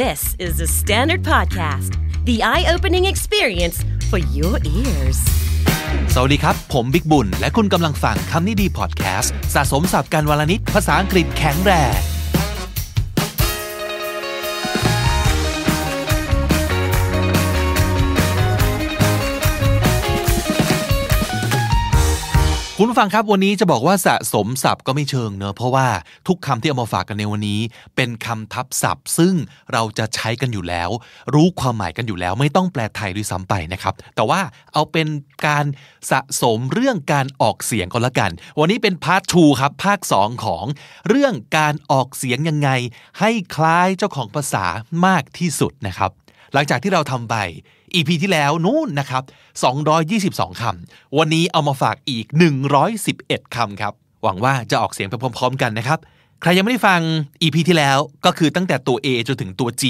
This is the Standard Podcast, the eye-opening experience for your ears. สวัสดีครับ ผมบิกบุญ และคุณกำลังฟังคำนี้ดีพอดแคสต์สะสมสับการวลนิดภาษาอังกฤษแข็งแรงคุณฟังครับวันนี้จะบอกว่าสะสมศัพท์ก็ไม่เชิงเนอะเพราะว่าทุกคำที่เอามาฝากกันในวันนี้เป็นคำทับศัพท์ ซึ่งเราจะใช้กันอยู่แล้ว รู้ความหมายกันอยู่แล้วไม่ต้องแปลไทยด้วยซ้ำไปนะครับ แต่ว่าเอาเป็นการสะสมเรื่องการออกเสียงก็แล้วกัน วันนี้เป็นพาร์ททูครับภาค 2 ของ เรื่องการออกเสียงยังไงให้คล้ายเจ้าของภาษามากที่สุดนะครับ หลังจากที่เราทำไป EP ที่แล้วนู้นนะครับ222คำวันนี้เอามาฝากอีก111คำครับ หวังว่าจะออกเสียงไปพร้อม ๆ กันนะครับ ใครยังไม่ได้ฟัง EP ที่แล้วก็คือตั้งแต่ตัว A จนถึงตัว G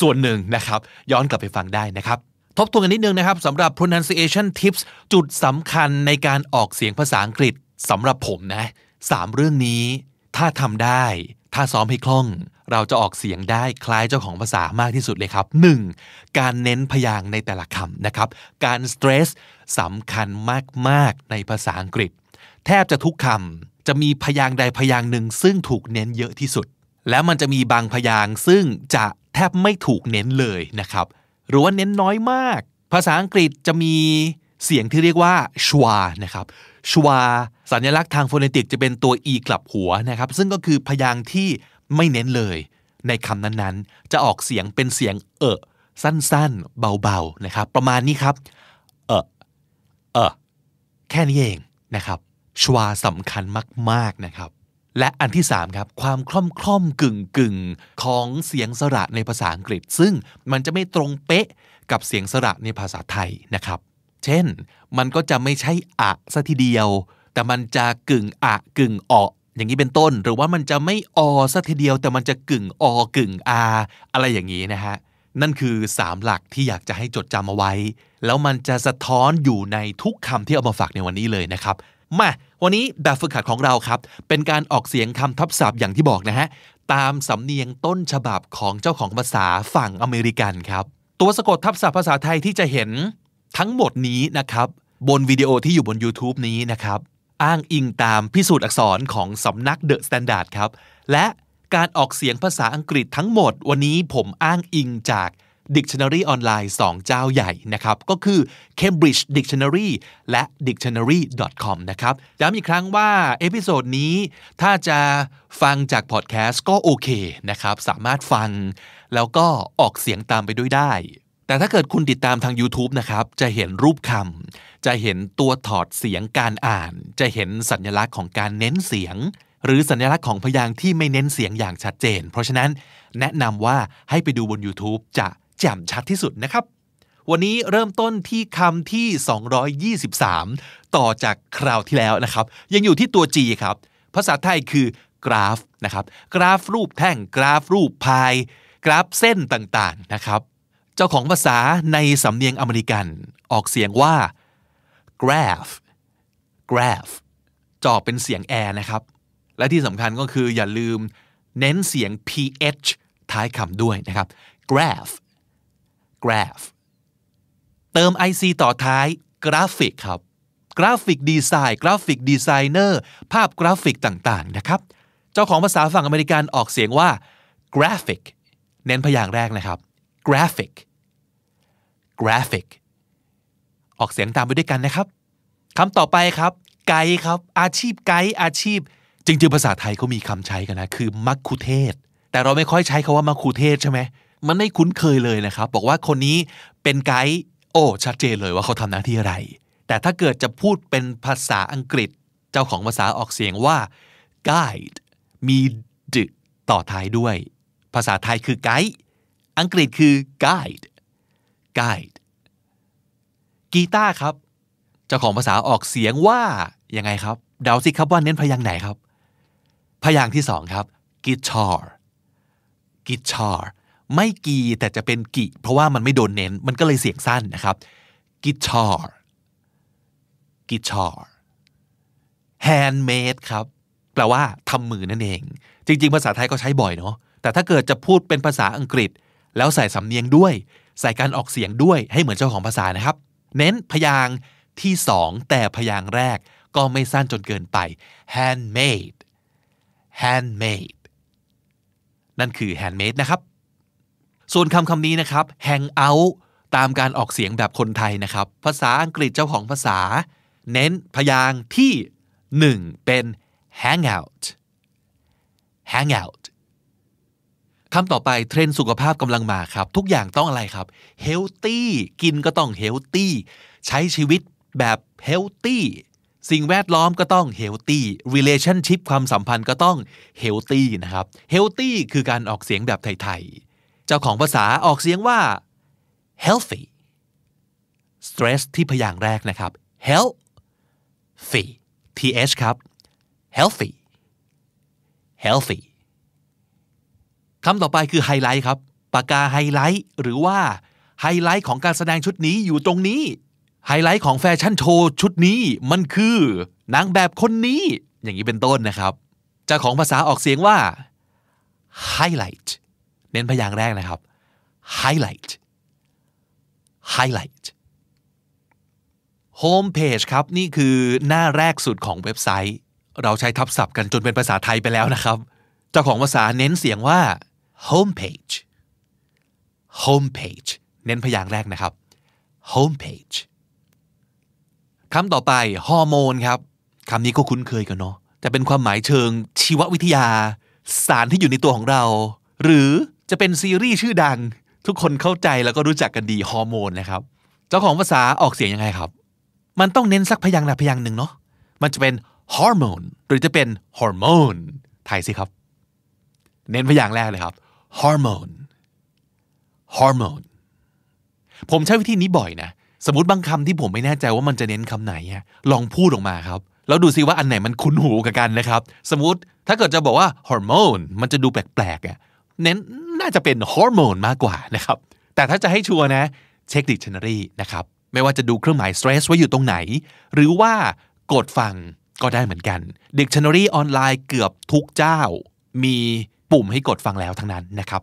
ส่วนหนึ่งนะครับย้อนกลับไปฟังได้นะครับ ทบทวนกันนิดนึงนะครับสำหรับ pronunciation tips จุดสำคัญในการออกเสียงภาษาอังกฤษสำหรับผมนะสามเรื่องนี้ถ้าทำได้ ถ้าซ้อมให้คล่องเราจะออกเสียงได้คล้ายเจ้าของภาษามากที่สุดเลยครับ 1. การเน้นพยางในแต่ละคำนะครับการสเตรสสำคัญมากๆในภาษาอังกฤษแทบจะทุกคำจะมีพยางใดพยางหนึ่ง ซึ่งถูกเน้นเยอะที่สุด แล้วมันจะมีบางพยางซึ่งจะแทบไม่ถูกเน้นเลยนะครับหรือว่าเน้นน้อยมาก ภาษาอังกฤษจะมีเสียงที่เรียกว่าชวานะครับชวาสัญลักษณ์ทางโฟเนติกจะเป็นตัว e กลับหัวนะครับ ซึ่งก็คือพยางที่ไม่เน้นเลยในคำนั้นๆ จะออกเสียงเป็นเสียงเออสั้นๆ เบาๆนะครับ ประมาณนี้ครับเออเออแค่นี้เองนะครับ ชวาสำคัญมาก ๆนะครับ และอันที่ 3ครับ ความคล่อมคล่อมกึ่งกึ่งของเสียงสระในภาษาอังกฤษ ซึ่งมันจะไม่ตรงเป๊ะกับเสียงสระในภาษาไทยนะครับ เช่นมันก็จะไม่ใช่อะซะทีเดียว แต่มันจะกึ่งอะกึ่งอออย่างนี้เป็นต้นหรือว่ามันจะไม่อซะทีเดียวแต่มันจะกึ่งอกึ่งอาอะไรอย่างนี้นะฮะนั่นคือสามหลักที่อยากจะให้จดจำเอาไว้ แล้วมันจะสะท้อนอยู่ในทุกคำที่เอามาฝากในวันนี้เลยนะครับ มาวันนี้แบบฝึกหัดของเราครับ เป็นการออกเสียงคำทับศัพท์อย่างที่บอกนะฮะตามสำเนียงต้นฉบับของเจ้าของภาษาฝั่งอเมริกันครับ ตัวสะกดทับศัพท์ภาษาไทยที่จะเห็นทั้งหมดนี้นะครับ บนวิดีโอที่อยู่บน YouTube นี้นะครับอ้างอิงตามพิสูจน์อักษรของ สำนักเดอะสแตนดาร์ดครับและการออกเสียงภาษาอังกฤษทั้งหมดวันนี้ผมอ้างอิงจาก Dictionary ออนไลน์2 เจ้าใหญ่นะครับก็คือ Cambridge Dictionary และ Dictionary.com นะครับย้ำอีกครั้งว่าเอพิโซดนี้ถ้าจะฟังจากพอดแคสต์ก็โอเคนะครับ สามารถฟัง แล้วก็ออกเสียงตามไปด้วยได้แต่ถ้าเกิดคุณติดตามทาง YouTube นะครับ จะเห็นรูปคำจะเห็นตัวถอดเสียงการอ่าน จะเห็นสัญลักษณ์ของการเน้นเสียง หรือสัญลักษณ์ของพยางค์ที่ไม่เน้นเสียงอย่างชัดเจน เพราะฉะนั้นแนะนำว่าให้ไปดูบน YouTube จะแจ่มชัดที่สุดนะครับ วันนี้เริ่มต้นที่คำที่ 223 ต่อจากคราวที่แล้วนะครับ ยังอยู่ที่ตัว G ครับภาษาไทยคือกราฟนะครับ กราฟรูปแท่งกราฟรูปพาย กราฟเส้นต่างๆนะครับเจ้าของภาษาในสำเนียงอเมริกันออกเสียงว่า graph graph จอเป็นเสียงแอร์นะครับ และที่สำคัญก็คืออย่าลืมเน้นเสียง ph ท้ายคำด้วยนะครับ graph graph เติม ic ต่อท้าย graphic ครับกราฟิกดีไซน์กราฟิกดีไซเนอร์ภาพกราฟิกต่างๆนะครับ เจ้าของภาษาฝั่งอเมริกันออกเสียงว่า graphic เน้นพยางค์แรกนะครับ graphic graphic ออกเสียงตามไปด้วยกันนะครับคำต่อไปครับไกด์ครับอาชีพไกด์อาชีพ จริง ๆ ภาษาไทยเขามีคำใช้กันนะคือมักคุเทศ แต่เราไม่ค่อยใช้คาว่ามักคุเทศใช่ไหมมันไม่คุ้นเคยเลยนะครับ บอกว่าคนนี้เป็นไกด์โอ้ชัดเจนเลยว่าเขาทำหน้าที่อะไร แต่ถ้าเกิดจะพูดเป็นภาษาอังกฤษเจ้าของภาษาออกเสียงว่า guide มีดต่อท้ายด้วย ภาษาไทยคือไกด์อังกฤษคือ guide guide กีตาร์ครับเจ้าของภาษาออกเสียงว่า ยังไงครับ เดาสิครับว่าเน้นพยางค์ไหนครับ พยางค์ที่สองครับ guitar guitar ไม่กีแต่จะเป็นกีเพราะว่ามันไม่โดนเน้นมันก็เลยเสียงสั้นนะครับ guitar guitar handmade ครับแปลว่าทำมือนั่นเอง จริงๆภาษาไทยก็ใช้บ่อยเนาะแต่ถ้าเกิดจะพูดเป็นภาษาอังกฤษแล้วใส่สำเนียงด้วยใส่การออกเสียงด้วยให้เหมือนเจ้าของภาษานะครับ เน้นพยางที่สองแต่พยางแรกก็ไม่สั้นจนเกินไป handmade handmade นั่นคือ handmade นะครับส่วนคำคำนี้นะครับ hang out ตามการออกเสียงแบบคนไทยนะครับ ภาษาอังกฤษเจ้าของภาษา เน้นพยางที่ 1 เป็น hang out hang out คำต่อไปเทรนด์สุขภาพกำลังมาครับ ทุกอย่างต้องอะไรครับเฮลตี้กินก็ต้องเฮลตี้ใช้ชีวิตแบบเฮลตี้สิ่งแวดล้อมก็ต้องเฮลตี้ relationship ความสัมพันธ์ก็ต้องเฮลตี้นะครับเฮลตี้คือการออกเสียงแบบไทย ๆ เจ้าของภาษาออกเสียงว่า healthy stress ที่พยางค์แรกนะครับ healthy th ครับ healthy healthy คำต่อไปคือไฮไลท์ครับ ปากกาไฮไลท์ หรือว่า ไฮไลท์ของการแสดงชุดนี้อยู่ตรงนี้ ไฮไลท์ของแฟชั่นโชว์ชุดนี้มันคือ นางแบบคนนี้อย่างนี้เป็นต้นนะครับ จะของภาษาออกเสียงว่า highlight เน้นพยางค์แรกนะครับ highlight highlight homepage ครับนี่คือหน้าแรกสุดของเว็บไซต์ เราใช้ทับศัพท์กันจนเป็นภาษาไทยไปแล้วนะครับ เจ้าของภาษาเน้นเสียงว่า homepage homepage เน้นพยางค์แรกนะครับ homepage คำต่อไปฮอร์โมนครับ คำนี้ก็คุ้นเคยกันเนาะแต่เป็นความหมายเชิงชีววิทยา สารที่อยู่ในตัวของเรา หรือจะเป็น ซีรีส์ชื่อดังทุกคนเข้าใจแล้วก็รู้จักกันดีฮอร์โมนนะครับเจ้าของภาษาออกเสียง ยังไงครับ มันต้องเน้นสักพยางค์ละพยางค์หนึ่งเนาะมันจะเป็นฮอร์โมนหรือจะเป็นฮอร์โมนไทยสิครับ เน้นพยางค์แรกเลยครับ hormone hormone ผมใช้วิธีนี้บ่อยนะ สมมติบางคำที่ผมไม่แน่ใจว่ามันจะเน้นคำไหนลองพูดออกมาครับ แล้วดูซิว่าอันไหนมันคุ้นหูกับกันนะครับ สมมติถ้าเกิดจะบอกว่าฮอร์โมนมันจะดูแปลกๆเน้นน่าจะเป็นฮอร์โมนมากกว่านะครับ แต่ถ้าจะให้ชัวร์นะเช็คดิิชันนารีนะครับ ไม่ว่าจะดูเครื่องหมาย stress ว่าอยู่ตรงไหน หรือว่ากดฟังก็ได้เหมือนกันดิกชันนารีออนไลน์เกือบทุกเจ้ามีปุ่มให้กดฟังแล้วทั้งนั้นนะครับ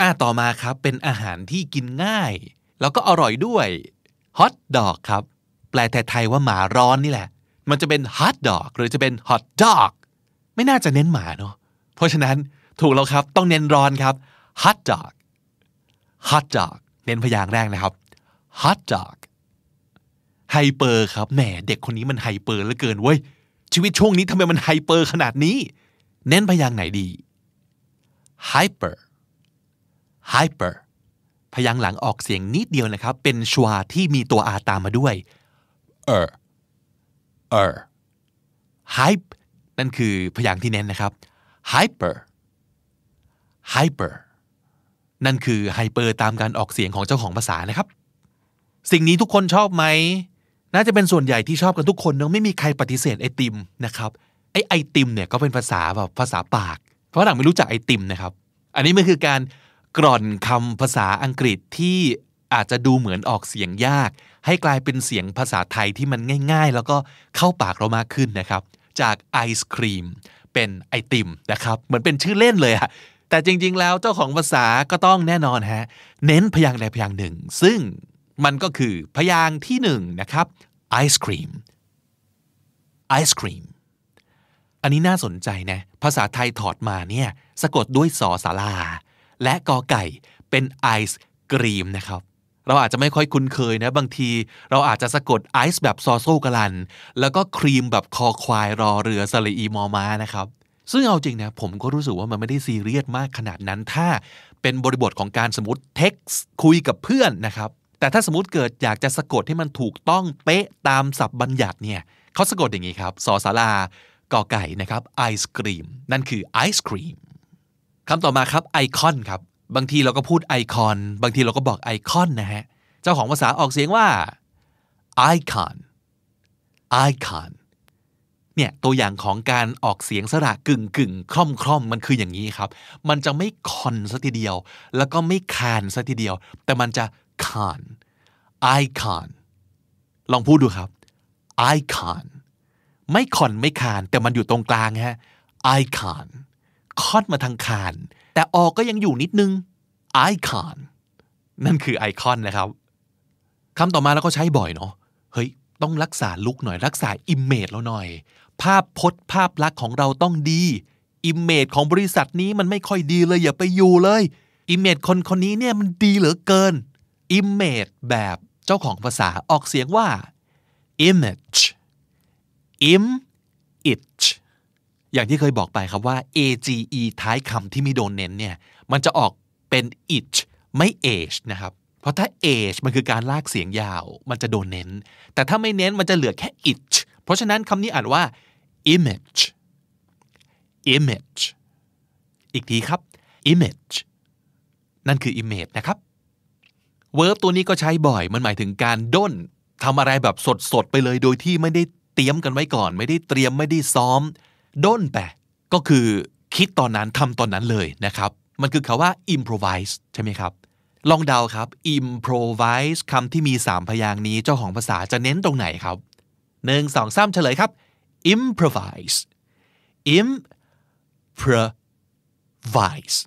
อ่าต่อมาครับเป็นอาหารที่กินง่าย แล้วก็อร่อยด้วยฮอทดอกครับ แปลไทยว่าหมาร้อนนี่แหละ มันจะเป็นฮอทดอกหรือจะเป็นฮอทดอกไม่น่าจะเน้นหมาเนาะเพราะฉะนั้นถูกแล้วครับต้องเน้นร้อนครับฮอทดอกฮอทดอกเน้นพยางแรกนะครับฮอทดอกไฮเปอร์ครับแหมเด็กคนนี้มันไฮเปอร์เหลือเกินเว้ยชีวิตช่วงนี้ทำไมมันไฮเปอร์ขนาดนี้ เน้นพยางไหนดี hyper hyper พยางหลังออกเสียงนิดเดียวนะครับ เป็นชวาที่มีตัวอาตามมาด้วย เออเออ hype นั่นคือพยางที่เน้นนะครับ hyper hyper นั่นคือไฮเปอร์ตามการออกเสียงของเจ้าของภาษานะครับ สิ่งนี้ทุกคนชอบไหม น่าจะเป็นส่วนใหญ่ที่ชอบกันทุกคนเนาะไม่มีใครปฏิเสธไอติมนะครับไอไอติมเนี่ยก็เป็นภาษาแบบภาษาปากฝรั่งไม่รู้จักไอติมนะครับ อันนี้มันคือการกร่อนคำภาษาอังกฤษที่อาจจะดูเหมือนออกเสียงยาก ให้กลายเป็นเสียงภาษาไทยที่มันง่ายๆ แล้วก็เข้าปากเรามากขึ้นนะครับ จากไอศครีมเป็นไอติมนะครับ เหมือนเป็นชื่อเล่นเลยอะแต่จริงๆแล้วเจ้าของภาษาก็ต้องแน่นอนฮะเน้นพยางค์ใดพยางค์หนึ่ง ซึ่งมันก็คือพยางค์ที่หนึ่งนะครับไอศครีมไอศครีมอันนี้น่าสนใจนะภาษาไทยถอดมาเนี่ยสะกดด้วยสอสาลา และกอไก่เป็นไอศกรีมนะครับเราอาจจะไม่ค่อยคุ้นเคยนะบางที เราอาจจะสะกดไอซ์แบบซอโซกลัน แล้วก็ครีมแบบคอควายรอเรือสลีอี มอมานะครับซึ่งเอาจริงนะผมก็รู้สึกว่ามันไม่ได้ซีเรียสมากขนาดนั้นถ้าเป็นบริบทของการสมมติเท็กซ์คุยกับเพื่อนนะครับแต่ถ้าสมมติเกิดอยากจะสะกดให้มันถูกต้องเป๊ะตามศัพท์บัญญัติเนี่ยเขาสะกดอย่างนี้ครับสอสารากอไก่นะครับไอศครีมนั่นคือไอศครีมคำต่อมาครับไอคอนครับบางทีเราก็พูดไอคอน บางทีเราก็บอกไอคอนนะฮะเจ้าของภาษาออกเสียงว่า icon icon เนี่ยตัวอย่างของการออกเสียงสระกึ่งกึ่งคล่อมคล่อมมันคืออย่างนี้ครับ มันจะไม่คอนซะทีเดียวแล้วก็ไม่คานซะทีเดียว แต่มันจะคาน icon ลองพูดดูครับ icon ไม่คอนไม่คาน แต่มันอยู่ตรงกลางฮะ I can คอนมาทางคาน แต่ออกก็ยังอยู่นิดนึง I can นั่นคือไอคอนนะครับคำต่อมาเราก็ใช้บ่อยเนาะเฮ้ยต้องรักษาลุกหน่อยรักษาอิมเมจเราหน่อย ภาพพจน์ภาพลักษณ์ของเราต้องดีอิมเมจของบริษัทนี้มันไม่ค่อยดีเลย อย่าไปอยู่เลยอิมเมจคนคนนี้เนี่ยมันดีเหลือเกินอิมเมจแบบเจ้าของภาษาออกเสียงว่า image im itch อย่างที่เคยบอกไปครับว่า age ท้ายคำที่ไม่โดนเน้นเนี่ยมันจะออกเป็น itch ไม่ age นะครับเพราะถ้า age มันคือการลากเสียงยาวมันจะโดนเน้น แต่ถ้าไม่เน้นมันจะเหลือแค่ itch เพราะฉะนั้นคำนี้อ่านว่า image image อีกทีครับ image นั่นคือ image นะครับเวิร์บตัวนี้ก็ใช้บ่อย มันหมายถึงการด้นทำอะไรแบบสดๆไปเลยโดยที่ไม่ได้เตรียมกันไว้ก่อนไม่ได้เตรียมไม่ได้ซ้อมด้นไปก็คือคิดตอนนั้นทำตอนนั้นเลยนะครับ มันคือคาว่า improvise ใช่ไหมครับ ลองเดาครับ improvise คำที่มี 3 พยางนี้เจ้าของภาษาจะเน้นตรงไหนครับหนึ่งสองสามเฉลยครับ improvise improvise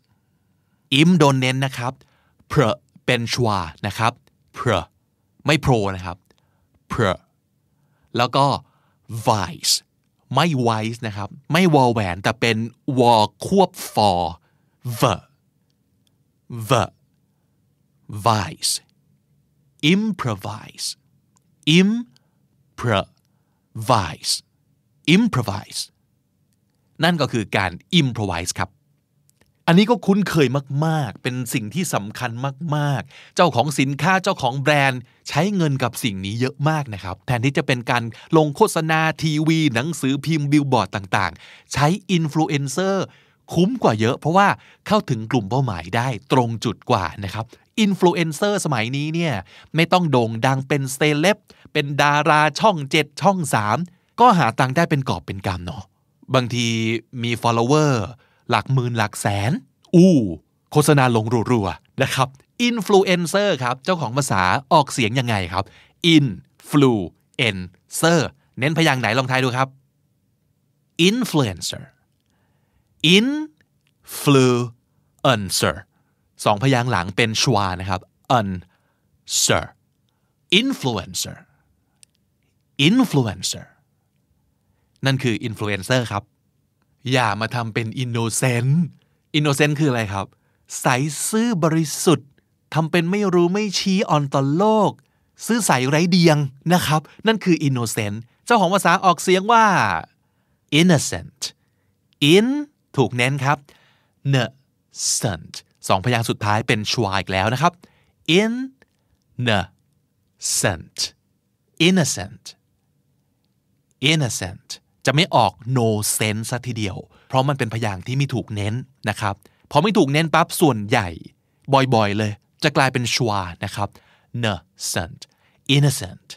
im โดนเน้นนะครับ pr เป็นชวานะครับ pr ไม่โปรนะครับ pr แล้วก็ vice ไม่ wise นะครับไม่วอแหวนแต่เป็นวอควบ for the the vice improvise improvise improvise นั่นก็คือการ improvise ครับอันนี้ก็คุ้นเคยมากๆ เป็นสิ่งที่สำคัญมากๆ เจ้าของสินค้า เจ้าของแบรนด์ใช้เงินกับสิ่งนี้เยอะมากนะครับ แทนที่จะเป็นการลงโฆษณาทีวี หนังสือพิมพ์บิลบอร์ด ต่างๆ ใช้อินฟลูเอนเซอร์คุ้มกว่าเยอะ เพราะว่าเข้าถึงกลุ่มเป้าหมายได้ตรงจุดกว่านะครับ อินฟลูเอนเซอร์สมัยนี้เนี่ยไม่ต้องโด่งดังเป็นเซเลบเป็นดาราช่อง 7 ช่อง 3 ก็หาตังค์ได้เป็นกอบเป็นกำเนาะ บางทีมี follower หลักหมื่นหลักแสน อู้ โฆษณาลงรัวๆ นะครับอินฟลูเอนเซอร์ครับ เจ้าของภาษาออกเสียงยังไงครับอินฟลูเอนเซอร์เน้นพยางค์ไหนลองทายดูครับ influencer influencer สองพยางค์หลังเป็นชวานะครับอร์อิ influencer influencer นั่นคือ influencer ครับอย่ามาทำเป็นอินโนเซนต์อินโนเซนต์คืออะไรครับใสซื่อบริสุทธิ์ทำเป็นไม่รู้ไม่ชี้อ่อนต่อโลก ซื่อใสไร้เดียงนะครับนั่นคืออินโนเซนต์เจ้าของภาษาออกเสียงว่า innocent in ถูกเน้นครับ n n o c e n t สองพยางค์สุดท้ายเป็นชวาอีกแล้วนะครับ innocent innocent innocent จะไม่ออก no sense ซะทีเดียว เพราะมันเป็นพยางค์ที่ไม่ถูกเน้นนะครับ พอไม่ถูกเน้นปั๊บ ส่วนใหญ่ บ่อยๆ เลย จะกลายเป็นชวานะครับ innocent innocent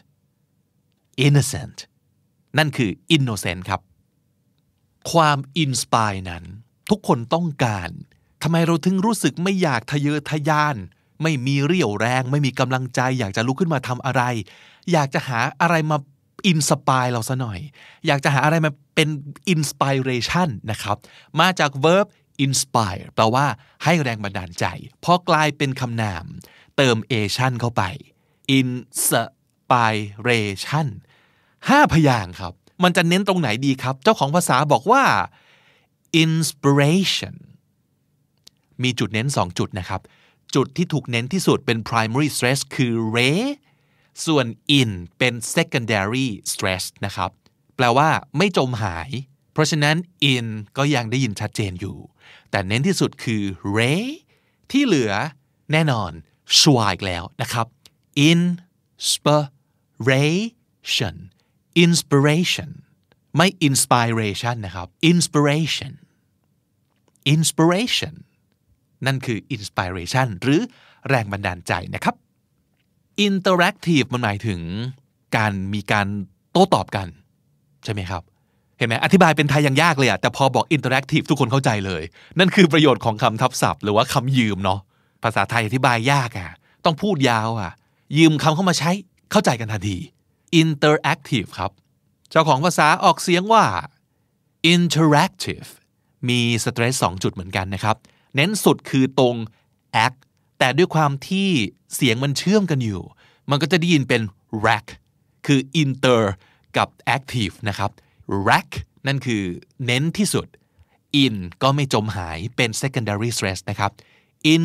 innocent นั่นคือ innocent ครับ ความ inspire นั้น ทุกคนต้องการ ทำไมเราถึงรู้สึกไม่อยากทะเยอทะยาน ไม่มีเรี่ยวแรง ไม่มีกำลังใจอยากจะลุกขึ้นมาทำอะไร อยากจะหาอะไรมาอินสปายเราซะหน่อย อยากจะหาอะไรมาเป็นอินสปิเรชันนะครับ มาจาก verb inspire แปลว่าให้แรงบันดาลใจ พอกลายเป็นคำนาม เติมเอชันเข้าไป inspiration ห้าพยางครับ มันจะเน้นตรงไหนดีครับ เจ้าของภาษาบอกว่า inspiration มีจุดเน้นสองจุดนะครับ จุดที่ถูกเน้นที่สุดเป็น primary stress คือ r e ส่วน in เป็น secondary stress นะครับ แปลว่าไม่จมหาย เพราะฉะนั้น in ก็ยังได้ยินชัดเจนอยู่ แต่เน้นที่สุดคือ ray ที่เหลือแน่นอนชวอีกแล้วนะครับ inspiration inspiration ไม่ inspiration นะครับ inspiration inspiration นั่นคือ inspiration หรือแรงบันดาลใจนะครับ interactive มันหมายถึงการมีการโต้ตอบกัน ใช่ไหมครับ เห็นไหมอธิบายเป็นไทยยังยากเลยอะแต่พอบอก interactive ทุกคนเข้าใจเลย นั่นคือประโยชน์ของคำทับศัพท์ หรือว่าคำยืมเนาะภาษาไทยอธิบายยากอะต้องพูดยาวอะยืมคำเข้ามาใช้เข้าใจกันทันที interactive ครับ เจ้าของภาษาออกเสียงว่า interactive มีสเตรสสองจุดเหมือนกันนะครับ เน้นสุดคือตรง act แต่ด้วยความที่เสียงมันเชื่อมกันอยู่ มันก็จะได้ยินเป็น rack คือ inter กับ active นะครับ rack นั่นคือเน้นที่สุด in ก็ไม่จมหายเป็น secondary stress นะครับ in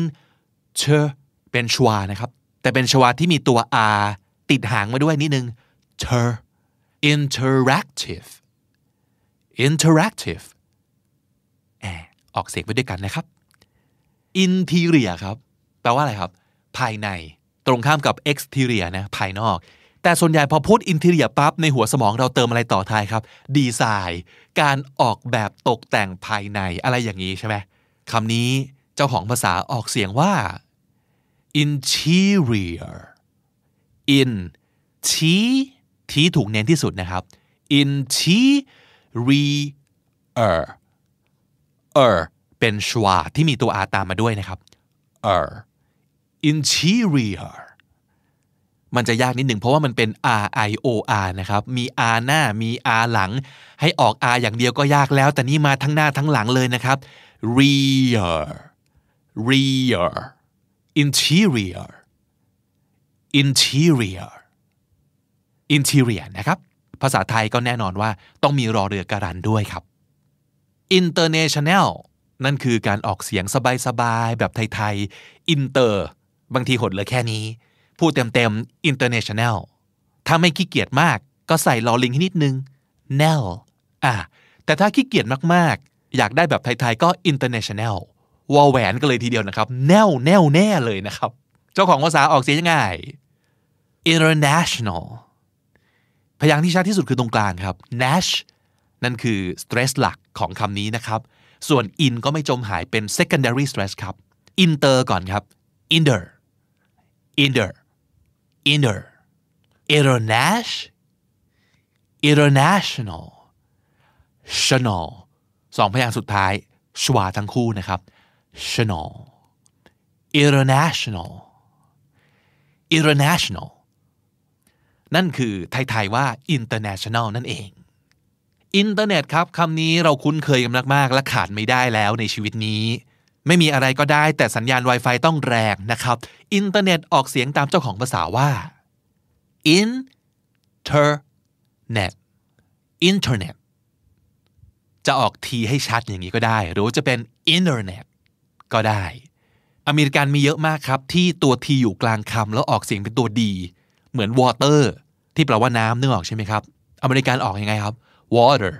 ter เป็นชวานะครับ แต่เป็นชวาที่มีตัว r ติดหางมาด้วยนิดนึง ter interactive interactive แอออกเสียงไปด้วยกันนะครับ interior ครับแปลว่าอะไรครับภายในตรงข้ามกับ exterior นะภายนอกแต่ส่วนใหญ่พอพูด interior ปั๊บในหัวสมองเราเติมอะไรต่อท้ายครับดีไซน์การออกแบบตกแต่งภายในอะไรอย่างนี้ใช่ไหมคำนี้เจ้าของภาษาออกเสียงว่า interior in ชีที่ถูกเน้นที่สุดนะครับ interior er เป็นชวาที่มีตัวอาตามมาด้วยนะครับ er interior มันจะยากนิดหนึ่งเพราะว่ามันเป็น R I O R นะครับ มี R หน้า มี R หลัง ให้ออก R อย่างเดียวก็ยากแล้ว แต่นี่มาทั้งหน้าทั้งหลังเลยนะครับ rear rear interior interior interior นะครับ ภาษาไทยก็แน่นอนว่าต้องมีรอเรือการันด้วยครับ international นั่นคือการออกเสียงสบายๆแบบไทยๆ inter บางทีหดเหลือแค่นี้พูดเต็มๆ international ถ้าไม่ขี้เกียจมากก็ใส่ลอลิงให้นิดนึง nel อ่ะแต่ถ้าขี้เกียจมากๆ อยากได้แบบไทยๆก็ international วอลแหวนก็เลยทีเดียวนะครับแน่แน่แน่เลยนะครับเจ้าของภาษาออกเสียงยังไง international พยางค์ที่ชัดที่สุดคือตรงกลางครับ nash นั่นคือ stress หลักของคำนี้นะครับส่วน in ก็ไม่จมหายเป็น secondary stress ครับ inter ก่อนครับ inter inner inner i n t e r n a t i o n a l international channel สองพยางสุดท้าย ชวาทั้งคู่นะครับ channel international international นั่นคือไทยๆว่า international นั่นเองอินเทอร์เน็ตครับ คำนี้เราคุ้นเคยกันมากๆและขาดไม่ได้แล้วในชีวิตนี้ไม่มีอะไรก็ได้แต่สัญญาณ Wi-Fi ต้องแรงนะครับ อินเทอร์เน็ตออกเสียงตามเจ้าของภาษาว่า internet internet จะออกทีให้ชัดอย่างนี้ก็ได้ หรือจะเป็น internet ก็ได้ อเมริกันมีเยอะมากครับ ที่ตัวทีอยู่กลางคำแล้วออกเสียงเป็นตัวดี เหมือน water ที่แปลว่าน้ำเน้อออกใช่ไหมครับ อเมริกันออกอยังไงครับ water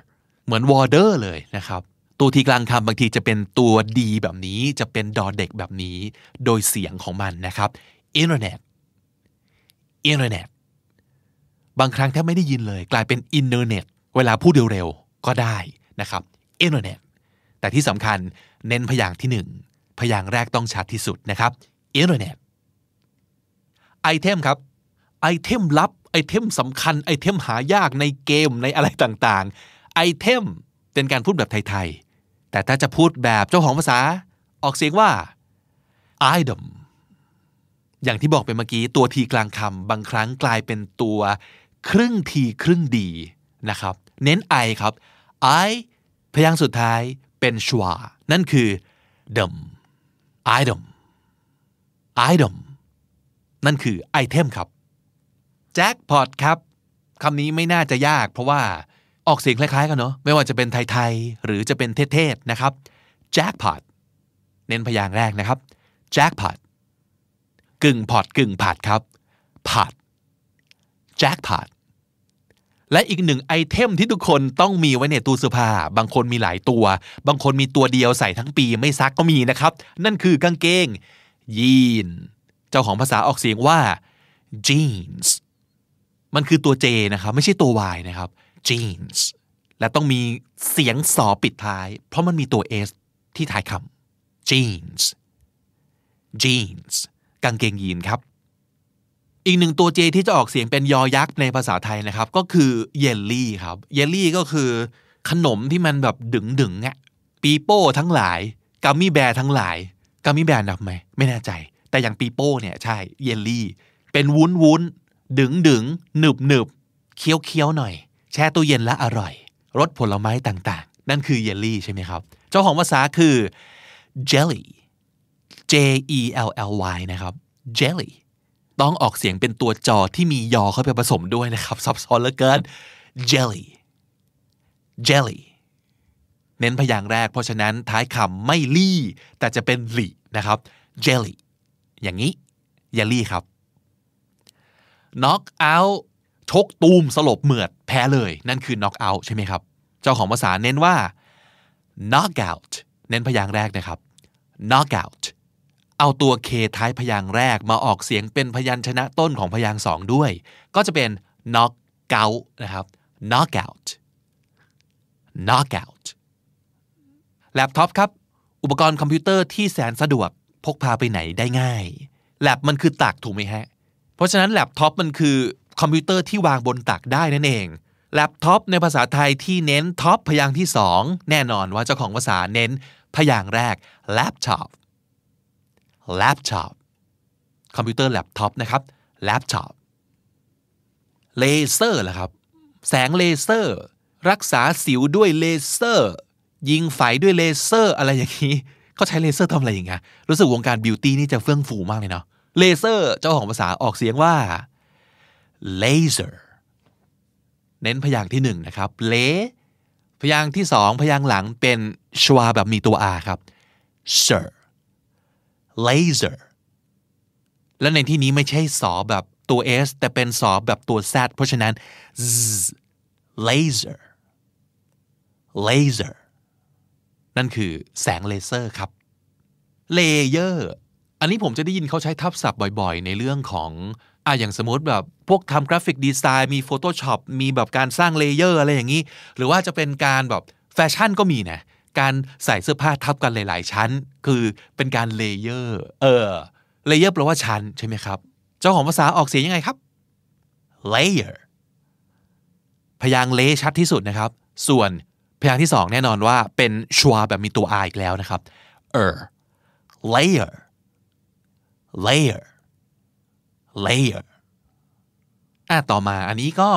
เหมือน water เลยนะครับตัวทีกลางคำบางทีจะเป็นตัวดีแบบนี้จะเป็นดอเด็กแบบนี้โดยเสียงของมันนะครับอินเ r อร์เน็ตอินเอร์เน็ตบางครั้งแทบไม่ได้ยินเลย กลายเป็นอินเ r อร์เน็ตเวลาพูดเร็วๆ ก็ได้นะครับอินเ r อร์เน็ตแต่ที่สำคัญเน้นพยางที่หนึ่งพยางแรกต้องชัดที่สุดนะครับอินเ r อร์เน็ตไอเทมครับไอเทมลับไอเทมสำคัญไอเทมหายากในเกมในอะไรต่างๆไอเทมเป็นการพูดแบบไทยๆแต่ถ้าจะพูดแบบเจ้าของภาษาออกเสียงว่า i t e m อย่างที่บอกไปเมื่อกี้ ตัวทีกลางคำบางครั้งกลายเป็นตัว ครึ่งที ครึ่งดีนะครับ เน้น i ครับ i พยางค์สุดท้ายเป็นชวานั่นคือดม item item นั่นคือไอเทมครับแจ็คพอตครับคำนี้ไม่น่าจะยากเพราะว่าออกเสียงคล้ายๆ กันเนาะไม่ว่าจะเป็นไทยๆหรือจะเป็นเทศๆนะครับ jackpot เน้นพยางแรกนะครับ jackpot กึ่งพอดกึ่งผัดครับ ผัด jackpot และอีกหนึ่งไอเทมที่ทุกคนต้องมีไว้ในตู้เสื้อผ้าบางคนมีหลายตัว บางคนมีตัวเดียวใส่ทั้งปีไม่ซักก็มีนะครับ นั่นคือกางเกง ยีน เจ้าของภาษาออกเสียงว่า jeans มันคือตัวเจนะครับ ไม่ใช่ตัววายนะครับ jeans และต้องมีเสียงสอปิดท้าย เพราะมันมีตัว s ที่ท้ายคำ jeans jeans กางเกงยีนครับ อีกหนึ่งตัวเจที่จะออกเสียงเป็นยอยักษ์ในภาษาไทยนะครับ ก็คือเยลลี่ครับเยลลี่ก็คือ ขนมที่มันแบบดึงดึงอะปีโป้ทั้งหลายกามี่แบร์ทั้งหลายกามี่แบร์นับไหม ไม่แน่ใจ แต่อย่างปีโป้เนี่ยใช่เยลลี่ เป็นวุ้นวุ้น ดึงดึงหนึบหนึบเคี้ยวเคี้ยวหน่อยแช่ตู้เย็นและอร่อย รสผลไม้ต่างๆ นั่นคือเยลลี่ใช่ไหมครับ เจ้าของภาษาคือ jelly J E L L Y นะครับ jelly ต้องออกเสียงเป็นตัวจอที่มียอเข้าไปผสมด้วยนะครับ ซับซ้อนเหลือเกิน jelly jelly เน้นพยางค์แรกเพราะฉะนั้นท้ายคำไม่ลี่ แต่จะเป็นลี่นะครับ jelly อย่างนี้เยลลี่ครับ knock out ชกตูมสลบเหมือดแพ้เลยนั่นคือ knock out ใช่ไหมครับ เจ้าของภาษาเน้นว่า knock out เน้นพยางค์แรกนะครับ knock out เอาตัวเคท้ายพยางค์แรกมาออกเสียงเป็นพยัญชนะต้นของพยางค์สองด้วย ก็จะเป็น knock out นะครับ knock out knock out แล็ปท็อปครับ อุปกรณ์คอมพิวเตอร์ที่แสนสะดวกพกพาไปไหนได้ง่ายแล็ปมันคือตักถูกไหมฮะ เพราะฉะนั้นแล็ปท็อปมันคือคอมพิวเตอร์ที่วางบนตักได้นั่นเอง แล็ปท็อปในภาษาไทยที่เน้นท็อปพยางที่ 2 แน่นอนว่าเจ้าของภาษาเน้นพยางแรก แล็ปท็อป แล็ปท็อป คอมพิวเตอร์แล็ปท็อปนะครับ แล็ปท็อป เลเซอร์ล่ะครับ แสงเลเซอร์รักษาสิวด้วยเลเซอร์ยิงไฟด้วยเลเซอร์อะไรอย่างนี้เขาใช้เลเซอร์ทำอะไรอย่างเงี้ย รู้สึกวงการบิวตี้นี่จะเฟื่องฟูมากเลยเนาะ เลเซอร์เจ้าของภาษาออกเสียงว่า laser เน้นพยางค์ที่หนึ่งนะครับเลพยางค์ที่สอง พยางค์หลังเป็นชวาแบบมีตัวอาครับ sir laser และในที่นี้ไม่ใช่สอแบบตัว S แต่เป็นสอแบบตัว Z เพราะฉะนั้น z laser laser นั่นคือแสงเลเซอร์ครับเลเยอร์อันนี้ผมจะได้ยินเขาใช้ทับศัพท์บ่อยๆ ในเรื่องของอ่ะอย่างสมมติแบบพวกทำกราฟิกดีไซน์มี Photoshop มีแบบการสร้างเลเยอร์อะไรอย่างนี้ หรือว่าจะเป็นการแบบแฟชั่นก็มีนะการใส่เสื้อผ้าทับกันหลาย ๆ ชั้น คือเป็นการเลเยอร์เออเลเยอร์แปลว่าชั้นใช่ไหมครับเจ้าของภาษาออกเสียงยังไงครับ layer พยางเลชัดที่สุดนะครับ ส่วนพยางที่สองแน่นอนว่าเป็นชัวแบบมีตัวาอีกแล้วนะครับ er layer layer layer อ่ะต่อมาอันนี้ก็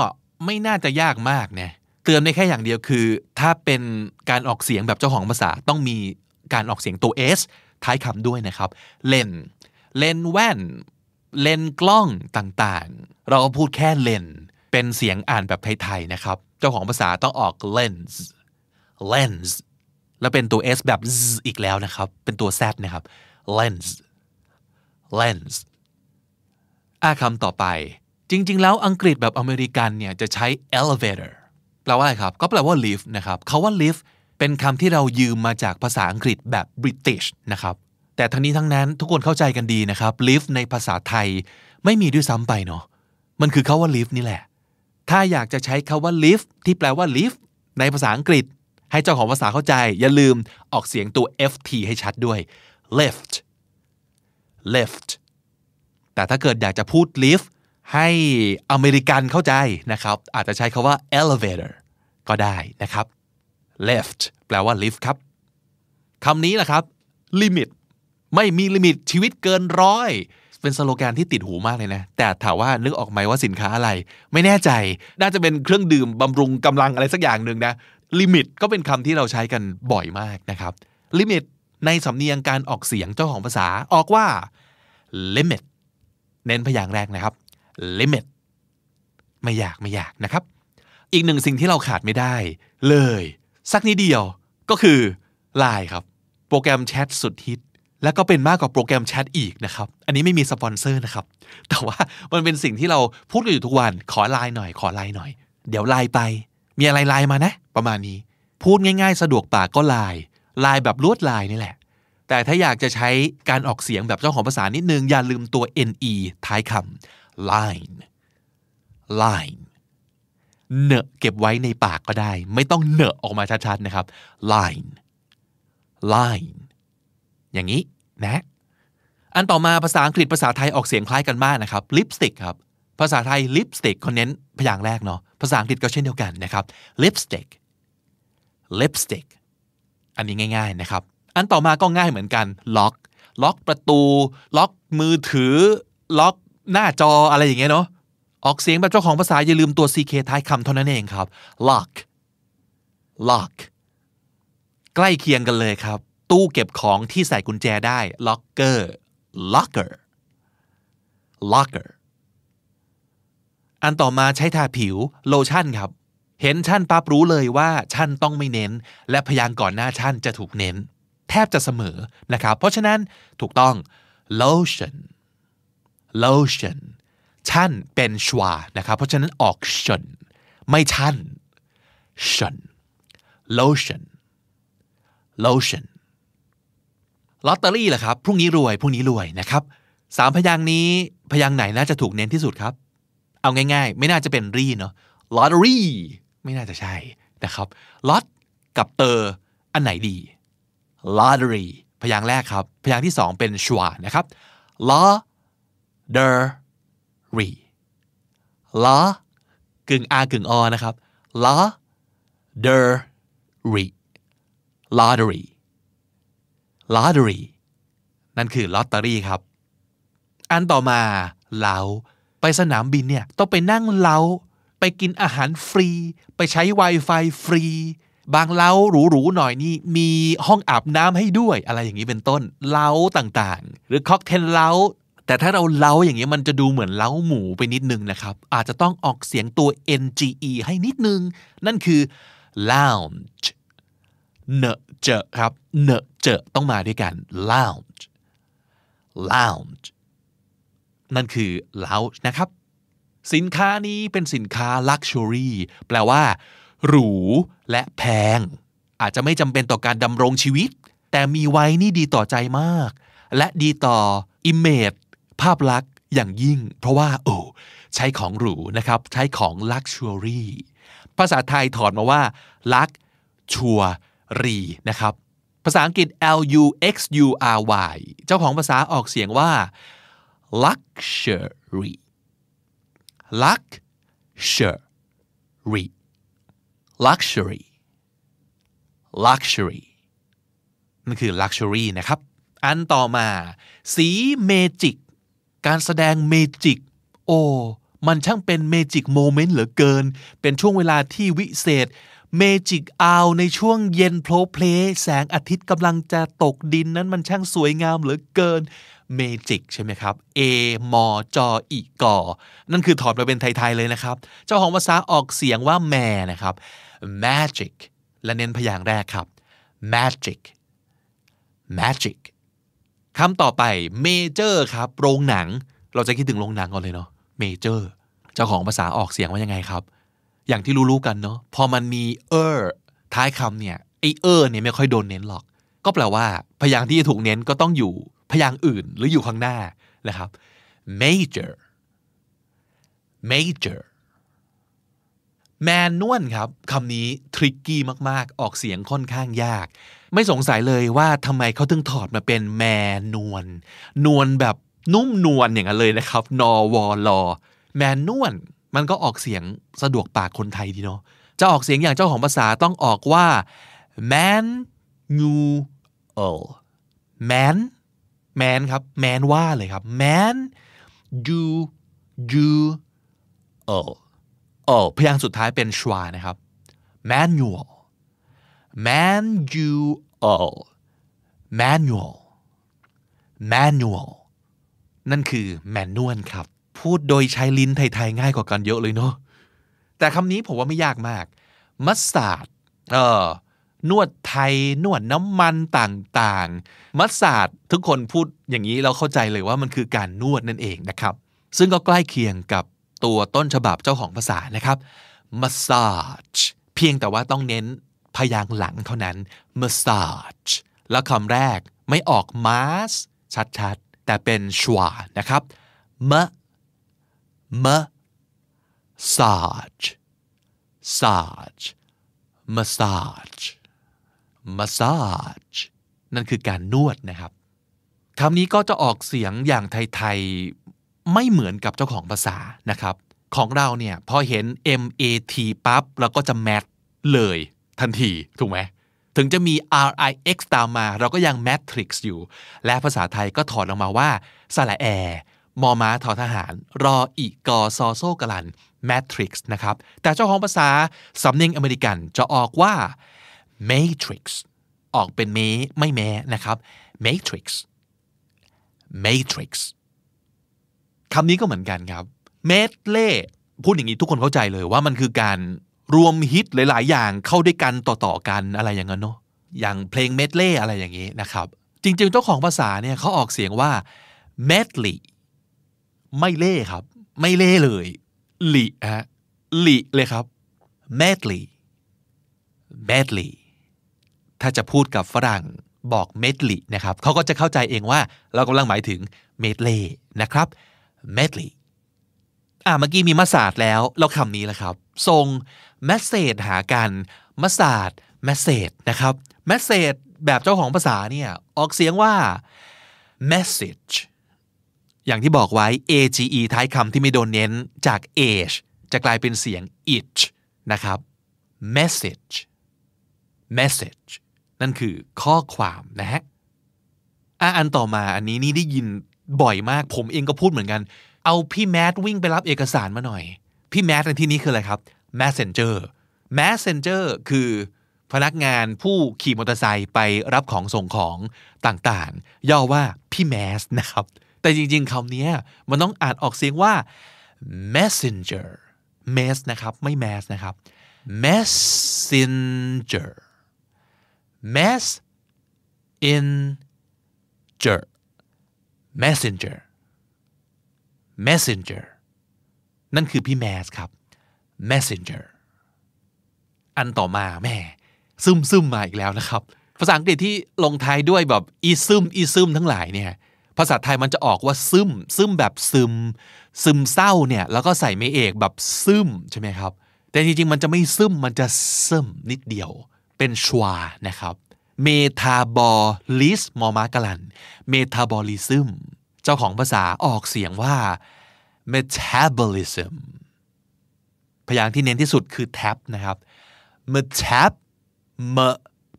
ไม่น่าจะยากมากนะเตือนได้แค่อย่างเดียวคือ ถ้าเป็นการออกเสียงแบบเจ้าของภาษาต้องมีการออกเสียงตัว S ท้ายคำด้วยนะครับ เลนเลนแว่น เลนกล้องต่างๆ เราก็พูดแค่เลน เป็นเสียงอ่านแบบไทยๆนะครับ เจ้าของภาษาต้องออกเลนส์เลนส์แล้วเป็นตัว S แบบ z อีกแล้วนะครับ เป็นตัว Z นะครับ lens lens อาคำต่อไป จริงๆ แล้วอังกฤษแบบอเมริกันเนี่ยจะใช้ elevator แปลว่าอะไรครับ ก็แปลว่า lift นะครับ เขาว่า lift เป็นคำที่เรายืมมาจากภาษาอังกฤษแบบ British นะครับ แต่ทั้งนี้ทั้งนั้นทุกคนเข้าใจกันดีนะครับ lift ในภาษาไทย ไม่มีด้วยซ้ำไปเนาะ มันคือคาว่า lift นี่แหละ ถ้าอยากจะใช้คาว่า lift ที่แปลว่า lift ในภาษาอังกฤษ ให้เจ้าของภาษาเข้าใจ อย่าลืมออกเสียงตัว ft ให้ชัดด้วย lift lift แต่ถ้าเกิดอยากจะพูด lift ให้อเมริกันเข้าใจนะครับ อาจจะใช้คาว่า elevator ก็ได้นะครับ left แปลว่า lift ครับคำนี้นะครับ limit ไม่มีลิมิตชีวิตเกินร้อย เป็นสโลแกนที่ติดหูมากเลยนะ แต่ถามว่านึกออกไหมว่าสินค้าอะไร ไม่แน่ใจ น่าจะเป็นเครื่องดื่มบำรุงกำลังอะไรสักอย่างหนึ่งนะลิมิตก็เป็นคำที่เราใช้กันบ่อยมากนะครับลิมิตในสำเนียงการออกเสียงเจ้าของภาษาออกว่า limit เน้นพยางแรกนะครับ limit ไม่อยากไม่อยากนะครับ อีกหนึ่งสิ่งที่เราขาดไม่ได้ เลย สักนิดเดียวก็คือ Line ครับโปรแกรมแชทสุดฮิตแล้วก็เป็นมากกว่าโปรแกรมแชทอีกนะครับอันนี้ไม่มีสปอนเซอร์นะครับแต่ว่ามันเป็นสิ่งที่เราพูดกันอยู่ทุกวัน ขอไลน์หน่อย ขอไลน์หน่อย เดี๋ยวไลน์ไป มีอะไรไลน์มานะ ประมาณนี้ พูดง่ายๆ สะดวกปากก็ไลน์ไลน์แบบลวดลายนี่แหละแต่ถ้าอยากจะใช้การออกเสียงแบบเจ้าของภาษานิดนึงอย่าลืมตัว ne ท้ายคำ line line เนอะเก็บไว้ในปากก็ได้ ไม่ต้องเนอะออกมาชัดๆนะครับ line line อย่างนี้ นะ อันต่อมาภาษาอังกฤษภาษาไทยออกเสียงคล้ายกันมากนะครับ lipstick ครับ ภาษาไทย l lipstick คนเน้นพยางค์แรกเนาะภาษาอังกฤษก็เช่นเดียวกันนะครับ lipstick lipstick อันนี้ง่าย ๆนะครับอันต่อมาก็ง่ายเหมือนกันล็อกล็อกประตู ล็อกมือถือ ล็อก หน้าจออะไรอย่างเงี้ยเนาะออกเสียงแบบเจ้าของภาษาอย่าลืมตัว ck ท้ายคำเท่านั้นเองครับ lock lock ใกล้เคียงกันเลยครับ ตู้เก็บของที่ใส่กุญแจได้ locker locker locker อันต่อมาใช้ทาผิวโลชั่นครับ เห็นชั่นปั๊บรู้เลยว่าชั่นต้องไม่เน้น และพยางก่อนหน้าชั่นจะถูกเน้นแทบจะเสมอนะครับ เพราะฉะนั้นถูกต้อง lotion lotion ชั่นเป็นชวานะครับ เพราะฉะนั้นออกชนไม่ชั่นชน lotion lotion ลอตเตอรี่ล่ะครับพรุ่งนี้รวยพรุ่งนี้รวยนะครับสามพยางนี้พยางไหนน่าจะถูกเน้นที่สุดครับ เอาง่ายๆ ไม่น่าจะเป็นรีเนาะลอตเตอรี่ไม่น่าจะใช่นะครับลอตกับเตอร์อันไหนดี lottery พยางแรกครับ พยางที่สองเป็นชวานะครับ lottery ลอกึ่งากึ่งอนะครับ lottery lottery lottery นั่นคือลอตเตอรี่ครับอันต่อมาเลาไปสนามบินเนี่ยต้องไปนั่งเลาไปกินอาหารฟรี ไปใช้ Wi-Fi ฟรีบางเล้าหรูๆหน่อยนี่มีห้องอาบน้ำให้ด้วย อะไรอย่างนี้เป็นต้นเล้าต่างๆหรือค็อกเทลเล้าแต่ถ้าเราเล้าอย่างนี้ มันจะดูเหมือนเล้าหมูไปนิดนึงนะครับอาจจะต้องออกเสียงตัว nge ให้นิดนึง นั่นคือ lounge เนเจอครับเนเจอต้องมาด้วยกัน lounge lounge นั่นคือ lounge นะครับ สินค้านี้เป็นสินค้า luxury แปลว่าหรูและแพง อาจจะไม่จำเป็นต่อการดำรงชีวิต แต่มีไว้นี่ดีต่อใจมาก และดีต่อ อิมเมจ ภาพลักษณ์อย่างยิ่ง เพราะว่าโอ้ใช้ของหรูนะครับ ใช้ของลักชัวรี่ภาษาไทยถอดมาว่าลักชัวรีนะครับภาษาอังกฤษ L U X U R Y เจ้าของภาษาออกเสียงว่า luxury luxury luxury luxury นั่นคือ luxury นะครับ อันต่อมา สีเมจิก การแสดงเมจิก โอ้ มันช่างเป็นเมจิกโมเมนต์เหลือเกิน เป็นช่วงเวลาที่วิเศษ เมจิกอาวในช่วงเย็นโพลเพลแสงอาทิตย์กำลังจะตกดินนั้นมันช่างสวยงามเหลือเกิน เมจิกใช่ไหมครับ a m มอจออีกอนั่นคือถอดมาเป็นไทยๆเลยนะครับ เจ้าของภาษาออกเสียงว่าแม่นะครับ magic และเน้นพยางค์แรกครับ magic magic คำต่อไป major ครับ โรงหนัง เราจะคิดถึงโรงหนังก่อนเลยเนาะ major เจ้าของภาษาออกเสียงว่ายังไงครับ อย่างที่รู้ๆกันเนาะ พอมันมี er ท้ายคำเนี่ย ไอเออเนี่ยไม่ค่อยโดนเน้นหรอก ก็แปลว่า พยางค์ที่จะถูกเน้นก็ต้องอยู่พยางค์อื่น หรืออยู่ข้างหน้านะครับ major major แมนนวลครับคำนี้ทริกกี้มากๆออกเสียงค่อนข้างยาก ไม่สงสัยเลยว่าทำไมเขาถึงถอดมาเป็นแมนนวลนวลแบบนุ่มนวลอย่างนั้นเลยนะครับนอวอลอแมนนวลมันก็ออกเสียงสะดวกปากคนไทยดีเนาะจะออกเสียงอย่างเจ้าของภาษาต้องออกว่าแมนนูเอลแมนแมนครับแมนว่าเลยครับแมนยูยูเอลเออพยางค์สุดท้ายเป็นชวานะครับ manual manual manual manual นั่นคือแมนนวลครับพูดโดยใช้ลิ้นไทยๆ ง่ายกว่ากันเยอะเลยเนาะแต่คำนี้ผมว่าไม่ยากมากมัสตาร์ดเออ นวดไทยนวดน้ำมันต่างๆมัสตาร์ดทุกคนพูดอย่างนี้เราเข้าใจเลยว่ามันคือการนวดนั่นเองนะครับ ซึ่งก็ใกล้เคียงกับตัวต้นฉบับเจ้าของภาษานะครับ massage เพียงแต่ว่าต้องเน้นพยางหลังเท่านั้น massage แล้วคำแรกไม่ออก mas ชัดๆ แต่เป็นชวานะครับ m a m a s a g e massage massage massage นั่นคือการนวดนะครับคำนี้ก็จะออกเสียงอย่างไทยๆไม่เหมือนกับเจ้าของภาษานะครับของเราเนี่ย พอเห็น mat ปั๊บเราก็จะแมทเลยทันทีถูกไหม ถึงจะมี rix ตามมาเราก็ยังแมทริกซ์อยู่ และภาษาไทยก็ถอดออกมาว่าสระแอมอม้าทอทหาร รออีกอซอโซกลันแมทริกซ์นะครับ แต่เจ้าของภาษา สำเนียงอเมริกันจะออกว่า matrix ออกเป็นเมไม่แม้นะครับ matrix matrix คำนี้ก็เหมือนกันครับ เมดเล่พูดอย่างนี้ทุกคนเข้าใจเลย ว่ามันคือการรวมฮิตหลาย ๆ อย่างเข้าด้วยกันต่อๆกันอะไรอย่างนั้นเนาะ อย่างเพลงเมดเล่อะไรอย่างนี้นะครับ จริงๆเจ้าของภาษาเนี่ยเขาออกเสียงว่าเมดลีไม่เล่ครับไม่เล่เลยลีฮะลีเลยครับเมดลีเมดลีถ้าจะพูดกับฝรั่งบอกเมดลีนะครับเขาก็จะเข้าใจเองว่าเรากำลังหมายถึงเมดเล่นะครับ medley อ่าเมื่อกี้มีมาสาดแล้วเราคำนี้แหละครับส่ง message หากันมาสาด message นะครับ message แบบเจ้าของภาษาเนี่ยออกเสียงว่า message อย่างที่บอกไว้ age ท้ายคำที่ไม่โดนเน้นจาก age จะกลายเป็นเสียง itch นะครับ message message นั่นคือข้อความนะฮะอันต่อมาอันนี้นี่ได้ยินบ่อยมากผมเองก็พูดเหมือนกัน เอาพี่แมทวิ่งไปรับเอกสารมาหน่อยพี่แมทในที่นี้คืออะไรครับ messenger messenger คือพนักงานผู้ขี่มอเตอร์ไซค์ไปรับของส่งของต่างๆ ย่อว่าพี่แมสนะครับแต่จริงๆคำนี้มันต้องอ่านออกเสียงว่า messenger mess นะครับไม่ mass นะครับ messenger mess in ger messenger messenger นั่นคือพี่แมสครับ messenger อันต่อมาแม่ ซึมซึมมาอีกแล้วนะครับ ภาษาอังกฤษที่ลงท้ายด้วยแบบอีซึมอีซึมทั้งหลายเนี่ย ภาษาไทยมันจะออกว่าซึม ซึมแบบซึม ซึมเศร้าเนี่ย แล้วก็ใส่ไม่เอกแบบซึมใช่ไหมครับ แต่จริงๆมันจะไม่ซึมมันจะซึมนิดเดียวเป็นชวานะครับเมตาบอลิสมอมากลันเมตาบอลิซึมเจ้าของภาษาออกเสียงว่า metabolism พยางค์ที่เน้นที่สุดคือแท็บนะครับ metab เม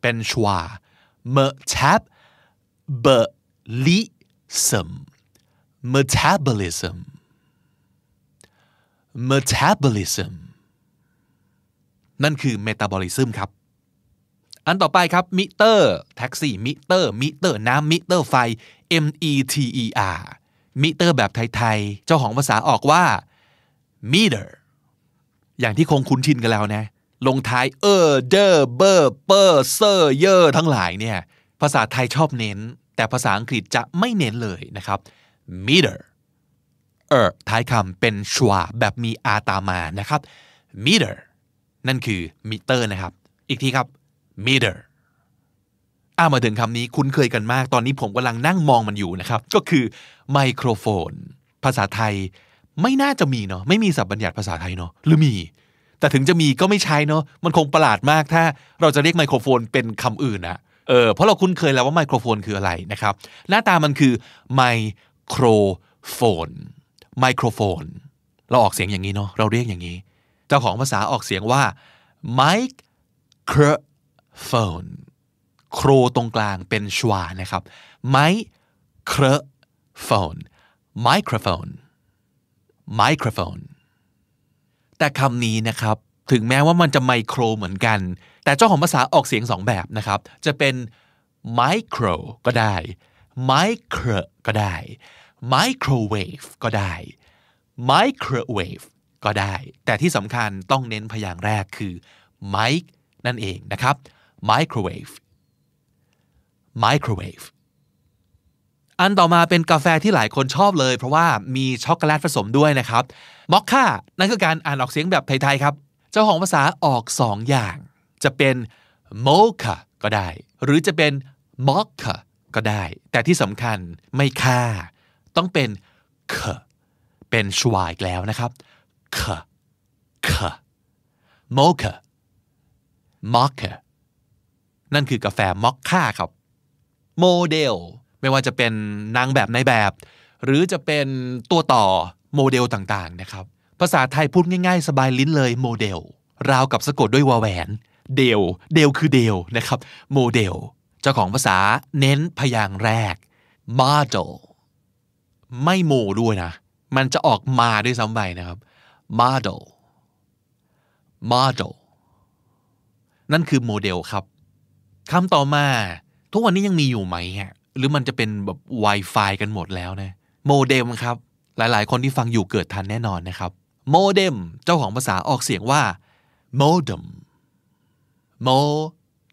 เป็นชวา metab เบลิซึม metabolism metabolism นั่นคือ metabolism ครับอันต่อไปครับมิเตอร์แท็กซี่มิเตอร์มิเตอร์น้ำมิเตอร์ไฟ M E T E R มิเตอร์แบบไทยๆ เจ้าของภาษาออกว่า meter อย่างที่คงคุ้นชินกันแล้วนะ ลงท้ายเออเดอเบอร์เปอร์เซอร์เยอร์ทั้งหลายเนี่ย ภาษาไทยชอบเน้น แต่ภาษาอังกฤษจะไม่เน้นเลยนะครับ meter เออท้ายคำเป็นชวาแบบมีอาตามานะครับ meter นั่นคือมิเตอร์นะครับ อีกทีครับ meter อามาถึงคำนี้คุ้นเคยกันมาก ตอนนี้ผมกำลังนั่งมองมันอยู่นะครับ ก็คือไมโครโฟน ภาษาไทยไม่น่าจะมีเนาะ ไม่มีสับบัญญัติภาษาไทยเนาะ หรือมี แต่ถึงจะมีก็ไม่ใช้เนาะ มันคงประหลาดมากถ้า เราจะเรียกไมโครโฟนเป็นคำอื่นอะเออ เพราะเราคุ้นเคยแล้วว่าไมโครโฟนคืออะไรนะครับ หน้าตามันคือไมโครโฟน ไมโครโฟน เราออกเสียงอย่างนี้เนาะ เราเรียกอย่างนี้ เจ้าของภาษาออกเสียงว่าไมโคร phone โครตรงกลางเป็น ชวานะครับไมโครโฟน microphone microphone แต่คำนี้นะครับถึงแม้ว่ามันจะไมโครเหมือนกัน แต่เจ้าของภาษาออกเสียงสองแบบนะครับ จะเป็นไมโครก็ได้ไมโครก็ได้ไมโครเวฟก็ได้ไมโครเวฟก็ได้ แต่ที่สำคัญต้องเน้นพยางค์แรกคือไมค์นั่นเองนะครับ microwave microwave อันต่อมาเป็นกาแฟที่หลายคนชอบเลย เพราะว่ามีช็อกโกแลตผสมด้วยนะครับ มอคค่า นั่นคือการอ่านออกเสียงแบบไทยๆครับ เจ้าของภาษาออกสองอย่าง จะเป็นโมคาก็ได้ หรือจะเป็นมอคคาก็ได้ แต่ที่สำคัญไม่ค่า ต้องเป็นเคเป็นชวายแล้วนะครับเคเคโมคามอคคานั่นคือกาแฟมอคค่าครับโมเดลไม่ว่าจะเป็นนางแบบในแบบ หรือจะเป็นตัวต่อโมเดลต่างๆนะครับ ภาษาไทยพูดง่าย ๆสบายลิ้นเลยโมเดลราวกับสะกดด้วยวาแหวนเดลเดลคือเดลนะครับโมเดลเจ้าของภาษาเน้นพยางแรก model ไม่โมด้วยนะ มันจะออกมาด้วยซ้ำไปนะครับ model model นั่นคือโมเดลครับคำต่อมาทุกวันนี้ยังมีอยู่ไหมฮะหรือมันจะเป็นแบบ Wi-Fi กันหมดแล้วนะโมเด็มครับหลาย ๆ คนที่ฟังอยู่เกิดทันแน่นอนนะครับโมเด็มเจ้าของภาษาออกเสียงว่าโมเด็มโม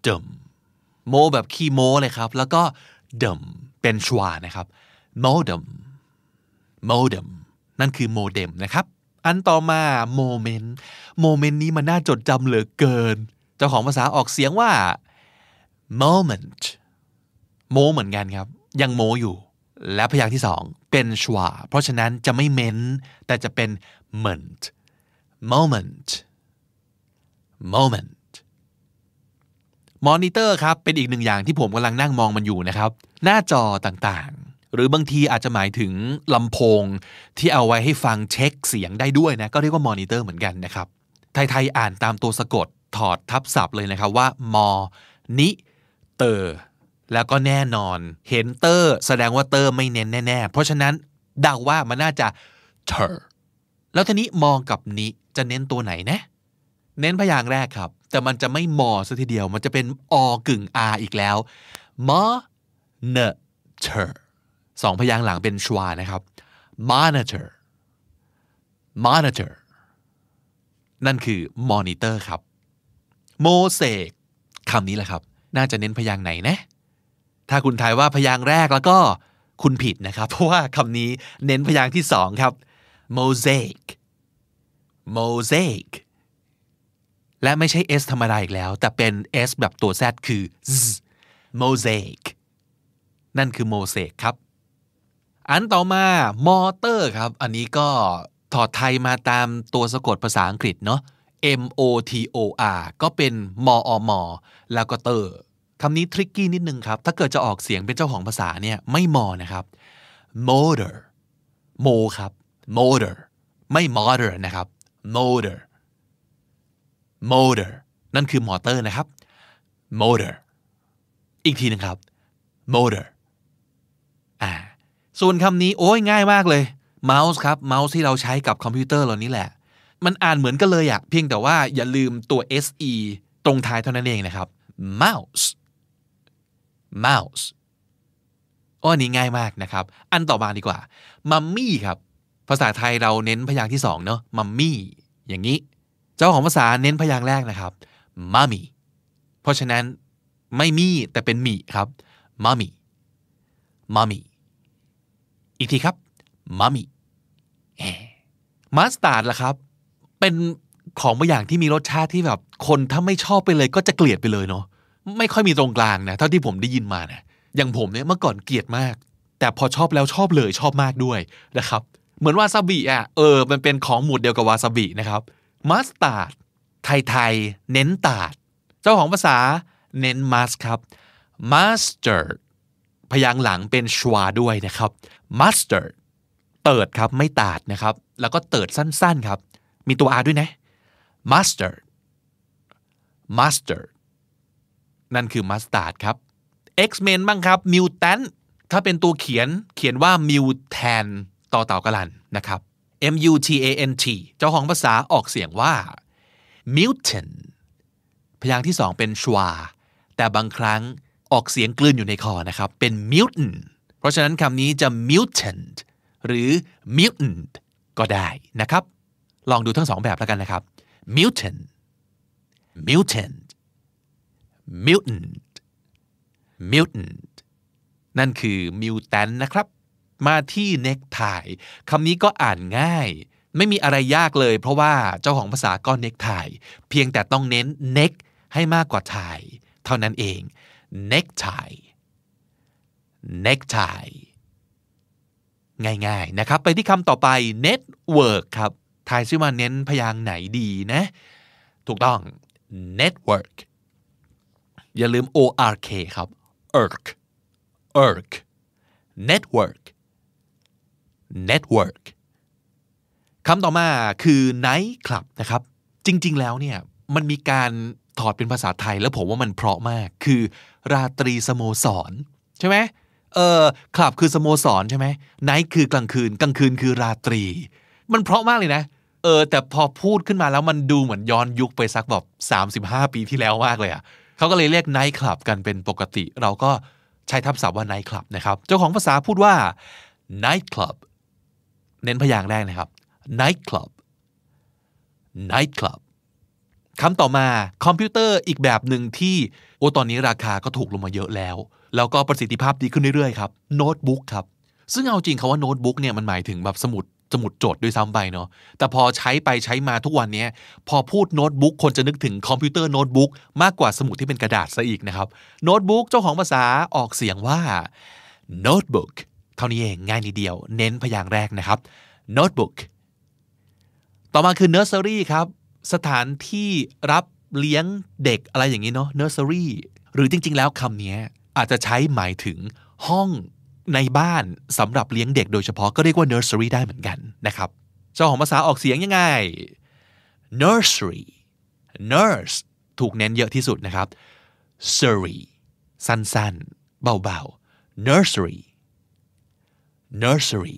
เดมโมแบบคีโมเลยครับแล้วก็เดิมเป็นชวานะครับโมเดิมโมเดมนั่นคือโมเด็มนะครับอันต่อมาโมเมนต์โมเมนต์นี้มันน่าจดจำเหลือเกิน เจ้าของภาษาออกเสียงว่า moment โมเหมือนกันครับยังโมอยู่ และพยางค์ที่สองเป็นชวาเพราะฉะนั้นจะไม่เม้นแต่จะเป็น ment moment moment มอนิเตอร์ครับเป็นอีกหนึ่งอย่างที่ผมกำลังนั่งมองมันอยู่นะครับ หน้าจอต่างๆ หรือบางทีอาจจะหมายถึงลำโพงที่เอาไว้ให้ฟังเช็ค เสียงได้ด้วยนะก็เรียกว่ามอนิเตอร์เหมือนกันนะครับไทยๆอ่านตามตัวสะกดถอดทับศัพท์เลยนะครับว่ามอนิเเตอร์แล้วก็แน่นอนเห็นเตอร์แสดงว่าเตอร์ไม่เน้นแน่ๆเพราะฉะนั้นเดาว่ามันน่าจะเธอแล้วทีนี้มองกับนิจะเน้นตัวไหนนะ เน้นพยางแรกครับ แต่มันจะไม่มอซะทีเดียว มันจะเป็นอกึ่งอาอีกแล้วมอเนเธอร์สองพยางหลังเป็นชวานะครับ monitor monitor นั่นคือ monitor ครับโมเสกคำนี้แหละครับน่าจะเน้นพยางไหนนะ ถ้าคุณทายว่าพยางแรกแล้วก็คุณผิดนะครับ เพราะว่าคำนี้เน้นพยางที่สองครับ mosaic mosaic และไม่ใช่ S ธรรมดาอีกแล้ว แต่เป็น S แบบตัว Z คือ Z mosaic นั่นคือโมเสกครับ อันต่อมามอเตอร์ครับ อันนี้ก็ถอดไทยมาตามตัวสะกดภาษาอังกฤษเนาะ M O T O R ก็เป็น มออมอ แล้วก็เตอร์ คำนี้ทริกกี้นิดนึงครับ ถ้าเกิดจะออกเสียงเป็นเจ้าของภาษาเนี่ยไม่มอนะครับ motor โมครับ motor ไม่ motor นะครับ motor motor นั่นคือมอเตอร์นะครับ motor อีกทีนึงครับ motor อ่าส่วนคำนี้โอ้ยง่ายมากเลย mouse ครับ mouse ที่เราใช้กับคอมพิวเตอร์เรานี่แหละมันอ่านเหมือนกันเลยอะเพียงแต่ว่าอย่าลืมตัว se ตรงท้ายเท่านั้นเองนะครับ mouse mouse อ้อนี้ง่ายมากนะครับ อันต่อมาดีกว่า mummy ครับ ภาษาไทยเราเน้นพยางค์ที่สองเนาะ mummy อย่างนี้ เจ้าของภาษาเน้นพยางค์แรกนะครับ mummy เพราะฉะนั้นไม่มีแต่เป็นมีครับ mummy m มัมมี่อีกทีครับมัมมี่มาสตาร์ดล่ะครับเป็นของบางอย่างที่มีรสชาติที่แบบ คนถ้าไม่ชอบไปเลยก็จะเกลียดไปเลยเนาะไม่ค่อยมีตรงกลางนะเท่าที่ผมได้ยินมานะอย่างผมเนี่ยเมื่อก่อนเกลียดมาก แต่พอชอบแล้วชอบเลยชอบมากด้วยนะครับ เหมือนวาซาบิอ่ะเออมันเป็นของหมุดเดียวกับวาซาบินะครับมัสตาร์ดไทยๆ เน้นตาด เจ้าของภาษา เน้นมัสครับมัสเตอร์ดพยางหลังเป็นชวาด้วยนะครับมัสเตอร์ดเติดครับไม่ตาดนะครับ แล้วก็เติดสั้นๆครับมีตัว R ด้วยนะ mustard mustard นั่นคือ mustard ครับ X-Men บ้างครับ mutant ถ้าเป็นตัวเขียนเขียนว่า mutant ต่อเต่ากลันนะครับ M U T A N T เจ้าของภาษาออกเสียงว่า mutant พยางค์ที่สองเป็นชวาแต่บางครั้งออกเสียงกลืนอยู่ในคอนะครับ เป็น mutant เพราะฉะนั้นคำนี้จะ mutant หรือ mutant ก็ได้นะครับลองดูทั้งสองแบบแล้วกันนะครับ mutant mutant mutant mutant นั่นคือ mutant นะครับ มาที่ necktie คำนี้ก็อ่านง่าย ไม่มีอะไรยากเลย เพราะว่าเจ้าของภาษาก็ necktie เพียงแต่ต้องเน้น neck ให้มากกว่า tie เท่านั้นเอง necktie necktie ง่ายๆนะครับ ไปที่คำต่อไป network ครับทายซิว่าเน้นพยางไหนดีนะ ถูกต้อง network อย่าลืม ork ครับ irk irk network network คำต่อมาคือ night club นะครับ จริงๆแล้วเนี่ย มันมีการถอดเป็นภาษาไทยแล้วผมว่ามันเพราะมากคือ ราตรีสโมสร ใช่ไหมเออคลับคือสโมสรใช่ไหมไนท์คือกลางคืนกลางคืนคือราตรี มันเพราะมากเลยนะเออแต่พอพูดขึ้นมาแล้วมันดูเหมือนย้อนยุคไปสักแบบ 35 ปีที่แล้วมากเลยอ่ะเขาก็เลยเรียกไนท์คลับกันเป็นปกติ เราก็ใช้ทับศัพท์ว่าไนท์คลับนะครับ เจ้าของภาษาพูดว่า night club เน้นพยางค์แรกนะครับ night club night club คำต่อมาคอมพิวเตอร์อีกแบบหนึ่งที่โอ้ตอนนี้ราคาก็ถูกลงมาเยอะแล้ว แล้วก็ประสิทธิภาพดีขึ้นเรื่อยๆครับโน้ตบุ๊กครับซึ่งเอาจริงคาว่าโน้ตบุ๊กเนี่ยมันหมายถึงแบบสมุดสมุดจดด้วยซ้ำไปเนาะ แต่พอใช้ไปใช้มาทุกวันนี้ พอพูดโน้ตบุ๊กคนจะนึกถึงคอมพิวเตอร์โน้ตบุ๊กมากกว่าสมุดที่เป็นกระดาษซะอีกนะครับ โน้ตบุ๊กเจ้าของภาษาออกเสียงว่าโน้ตบุ๊กเท่านี้เองง่ายนิดเดียวเน้นพยางแรกนะครับโน้ตบุ๊ก ต่อมาคือเนอร์เซอรี่ครับสถานที่รับเลี้ยงเด็กอะไรอย่างนี้เนาะเนอร์เซอรี่หรือจริงๆแล้วคำนี้อาจจะใช้หมายถึงห้องในบ้านสำหรับเลี้ยงเด็ก โดยเฉพาะก็เรียกว่า nursery ได้เหมือนกันนะครับเจ้าของภาษาออกเสียงยังไง nursery nurse ถูกเน้นเยอะที่สุดนะครับ surrey สั้นๆ เบาๆ nursery nursery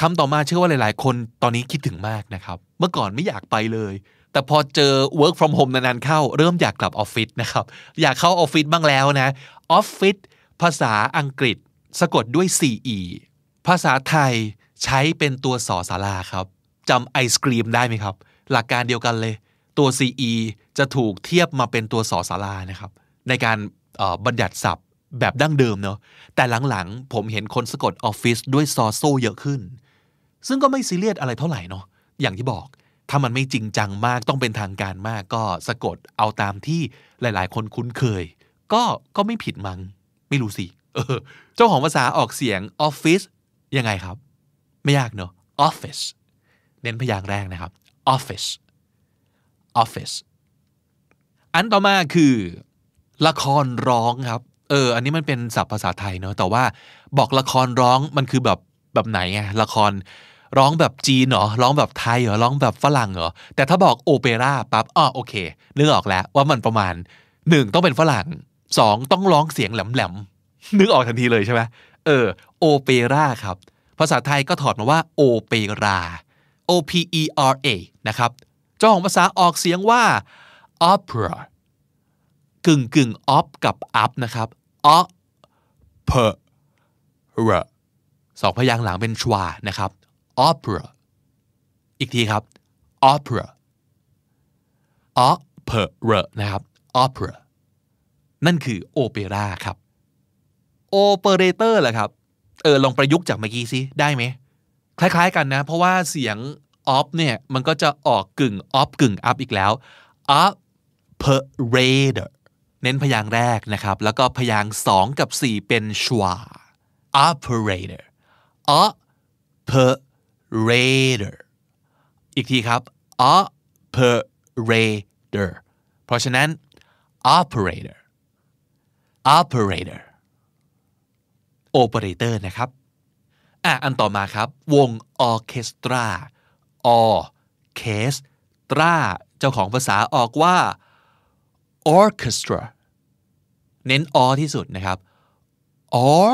คำต่อมาเชื่อว่าหลายๆ คนตอนนี้คิดถึงมากนะครับเมื่อก่อนไม่อยากไปเลย แต่พอเจอ work from home นานๆ เข้า เริ่มอยากกลับออฟฟิศนะครับอยากเข้าออฟฟิศบ้างแล้วนะออฟฟิศ office ภาษาอังกฤษสะกดด้วย 4e ภาษาไทยใช้เป็นตัวสอสาราครับ จำไอศกรีมได้ไหมครับ หลักการเดียวกันเลย ตัว ce จะถูกเทียบมาเป็นตัวสอสารานะครับ ในการบัญญัติศัพท์ แบบดั้งเดิมเนาะ แต่หลังๆ ผมเห็นคนสะกดออฟฟิศด้วยซอโซเยอะขึ้น ซึ่งก็ไม่ซีเรียสอะไรเท่าไหร่เนาะ อย่างที่บอกถ้ามันไม่จริงจังมากต้องเป็นทางการมาก ก็สะกดเอาตามที่หลายๆ คนคุ้นเคย ก็ก็ไม่ผิดมัง้งไม่รู้สิเออ เจ้าของภาษาออกเสียงออฟฟิศยังไงครับ ไม่ยากเนอะออฟฟิศเน้นพยางค์แรกนะครับออฟฟิศออฟฟิศอันต่อมาคือ ละครร้องครับ เออ อันนี้มันเป็นศัพท์ภาษาไทยเนอะแต่ว่าบอกละครร้องมันคือแบบแบบไหนไงละครร้องแบบจีนเหรอ ร้องแบบไทยเหรอ ร้องแบบฝรั่งเหรอ แต่ถ้าบอกโอเปร่าปั๊บ อ๋อ โอเคนึกออกแล้วว่ามันประมาณหนึ่งต้องเป็นฝรั่งสองต้องร้องเสียงแหลมๆ นึกออกทันทีเลยใช่ไหมเออ โอเปร่าครับ ภาษาไทยก็ถอดมาว่า โอเปรา O P E R A นะครับเจ้าของภาษาออกเสียงว่า opera กึ่งกึ่งอ p กับ up นะครับ opera สองพยางค์หลังเป็นชวานะครับ opera อีกทีครับ opera opera นะครับ opera นั่นคือโอเปร่าครับโอเปอเรเตอร์แหละครับเออลองประยุกต์จากเมื่อกี้ซิได้ไหมคล้ายๆกันนะ เพราะว่าเสียงออฟเนี่ยมันก็จะออกกึ่งออฟกึ่งอัพอีกแล้วอัพเพเรเตอร์เน้นพยางแรกนะครับ แล้วก็พยางสองกับสี่เป็นชวาอั o p e r เรเอัพเ r a t เ r อีกทีครับอัพเ a อร์เพราะฉะนั้น operator operator operator นะครับ อ่ะ อันต่อมาครับ วงออเคสตราออเคสตราเจ้าของภาษาออกว่า orchestra เน้นอที่สุดนะครับ or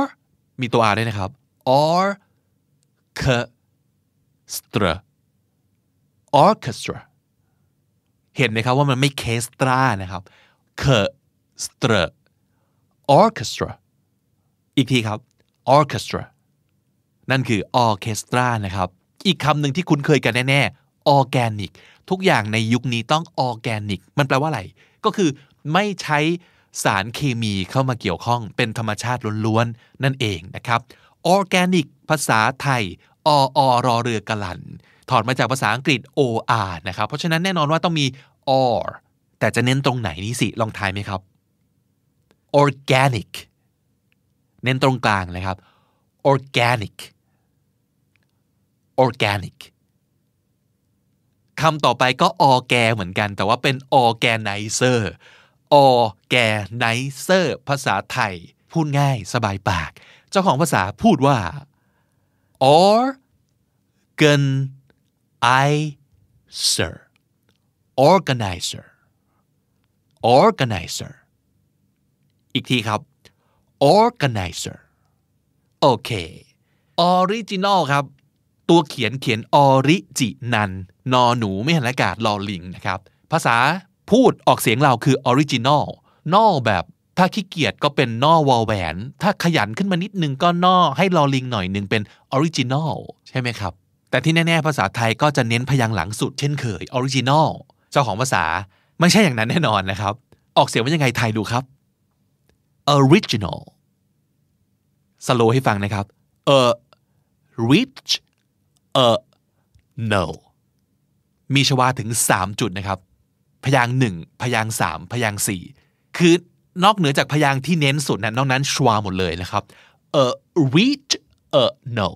มีตัว r ด้วยนะครับ or เคสตร s t r a orchestra เห็นไหมครับว่ามันไม่เคสตรานะครับ เคสตรา orchestra อีกทีครับ orchestra นั่นคือออเคสตรานะครับ อีกคำหนึ่งที่คุ้นเคยกันแน่ๆออแกนิกทุกอย่างในยุคนี้ต้องออแกนิกมันแปลว่าอะไร ก็คือไม่ใช้สารเคมีเข้ามาเกี่ยวข้องเป็นธรรมชาติล้วนๆ นั่นเองนะครับออแกนิกภาษาไทยออรอเรือกลัน ถอดมาจากภาษาอังกฤษ or นะครับเพราะฉะนั้นแน่นอนว่าต้องมี or แต่จะเน้นตรงไหนนี่สิลองทายไหมครับ organic เน้นตรงกลางเลยครับ organic organic คำต่อไปก็ organ เหมือนกันแต่ว่าเป็น organizer organizer ภาษาไทยพูดง่ายสบายปาก เจ้าของภาษาพูดว่า organizer organizer organizer อีกทีครับ organizer โอเค original ครับ ตัวเขียนเขียน original นอหนูไม่เห็นอากาศลอลิงนะครับ ภาษาพูดออกเสียงเราคือ original นอแบบถ้าขี้เกียจก็เป็นนอวอลแวน ถ้าขยันขึ้นมานิดนึงก็นอ ให้ลอลิงหน่อยหนึ่งเป็น original ใช่ไหมครับ แต่ที่แน่ๆภาษาไทยก็จะเน้นพยางค์หลังสุดเช่นเคย original เจ้าของภาษาไม่ใช่อย่างนั้นแน่นอนนะครับออกเสียงว่ายังไงไทยดูครับ original สโลให้ฟังนะครับ a rich a no มีชวาถึง 3 จุดนะครับ พยางหนึ่งพยางสามพยางสี่คือนอกเหนือจากพยางที่เน้นสุดนะนอกนั้นชวาหมดเลยนะครับ a rich a no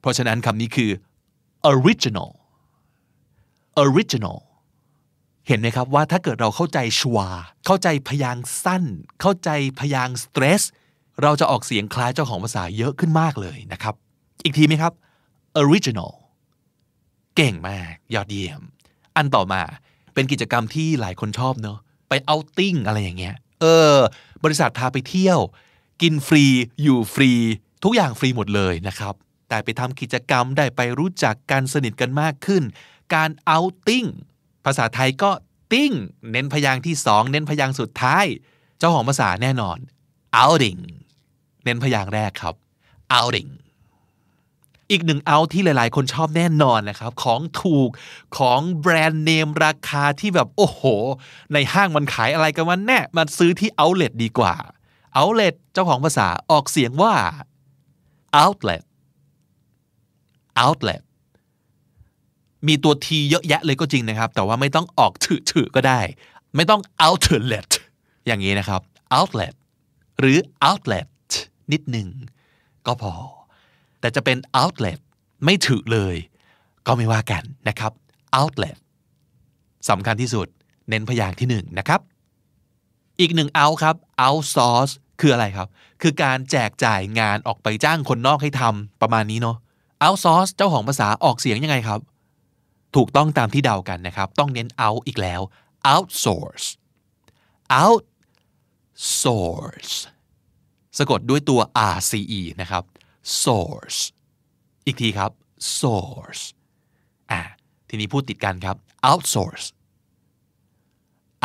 เพราะฉะนั้นคำนี้คือ original original เห็นไหมครับ ว่าถ้าเกิดเราเข้าใจชัวเข้าใจพยางสั้น เข้าใจพยางสเตรสเราจะออกเสียงคล้ายเจ้าของภาษาเยอะขึ้นมากเลยนะครับอีกทีไหมครับ original เก่งมากยอดเยี่ยม อันต่อมาเป็นกิจกรรมที่หลายคนชอบเนอะไปเอาติ้งอะไรอย่างเงี้ย เออ บริษัทพาไปเที่ยว กินฟรีอยู่ฟรี ทุกอย่างฟรีหมดเลยนะครับแต่ไปทำกิจกรรมได้ไปรู้จักการสนิทกันมากขึ้น การเอาติ้งภาษาไทยก็ติ้งเน้นพยางค์ที่สองเน้นพยางค์สุดท้าย เจ้าของภาษาแน่นอน outing เน้นพยางค์แรกครับ outing อีกหนึ่งเอาที่หลายๆ คนชอบแน่นอนนะครับของถูกของแบรนด์เนมราคาที่แบบโอ้โห ในห้างมันขายอะไรกันวันแน่มาซื้อที่เอาเล t ดีกว่าเอาเล t เจ้าของภาษาออกเสียงว่า outlet outlet มีตัวทีเยอะแยะเลยก็จริงนะครับ แต่ว่าไม่ต้องออกถืออก็ได้ ไม่ต้อง outlet อย่างนี้นะครับ outlet หรือ outlet นิดหนึ่ง ก็พอ แต่จะเป็น outlet ไม่ถือเลย ก็ไม่ว่ากันนะครับ outlet สำคัญที่สุดเน้นพยางค์ที่หนึ่งนะครับ อีกหนึ่ง out ครับ outsource คืออะไรครับ คือการแจกจ่ายงานออกไปจ้างคนนอกให้ทำประมาณนี้เนาะ outsource เจ้าของภาษาออกเสียงยังไงครับถูกต้องตามที่เดากันนะครับ ต้องเน้น out อีกแล้ว outsource outsource สะกดด้วยตัว RCE นะครับ source อีกทีครับ source อ่าทีนี้พูดติดกันครับ outsource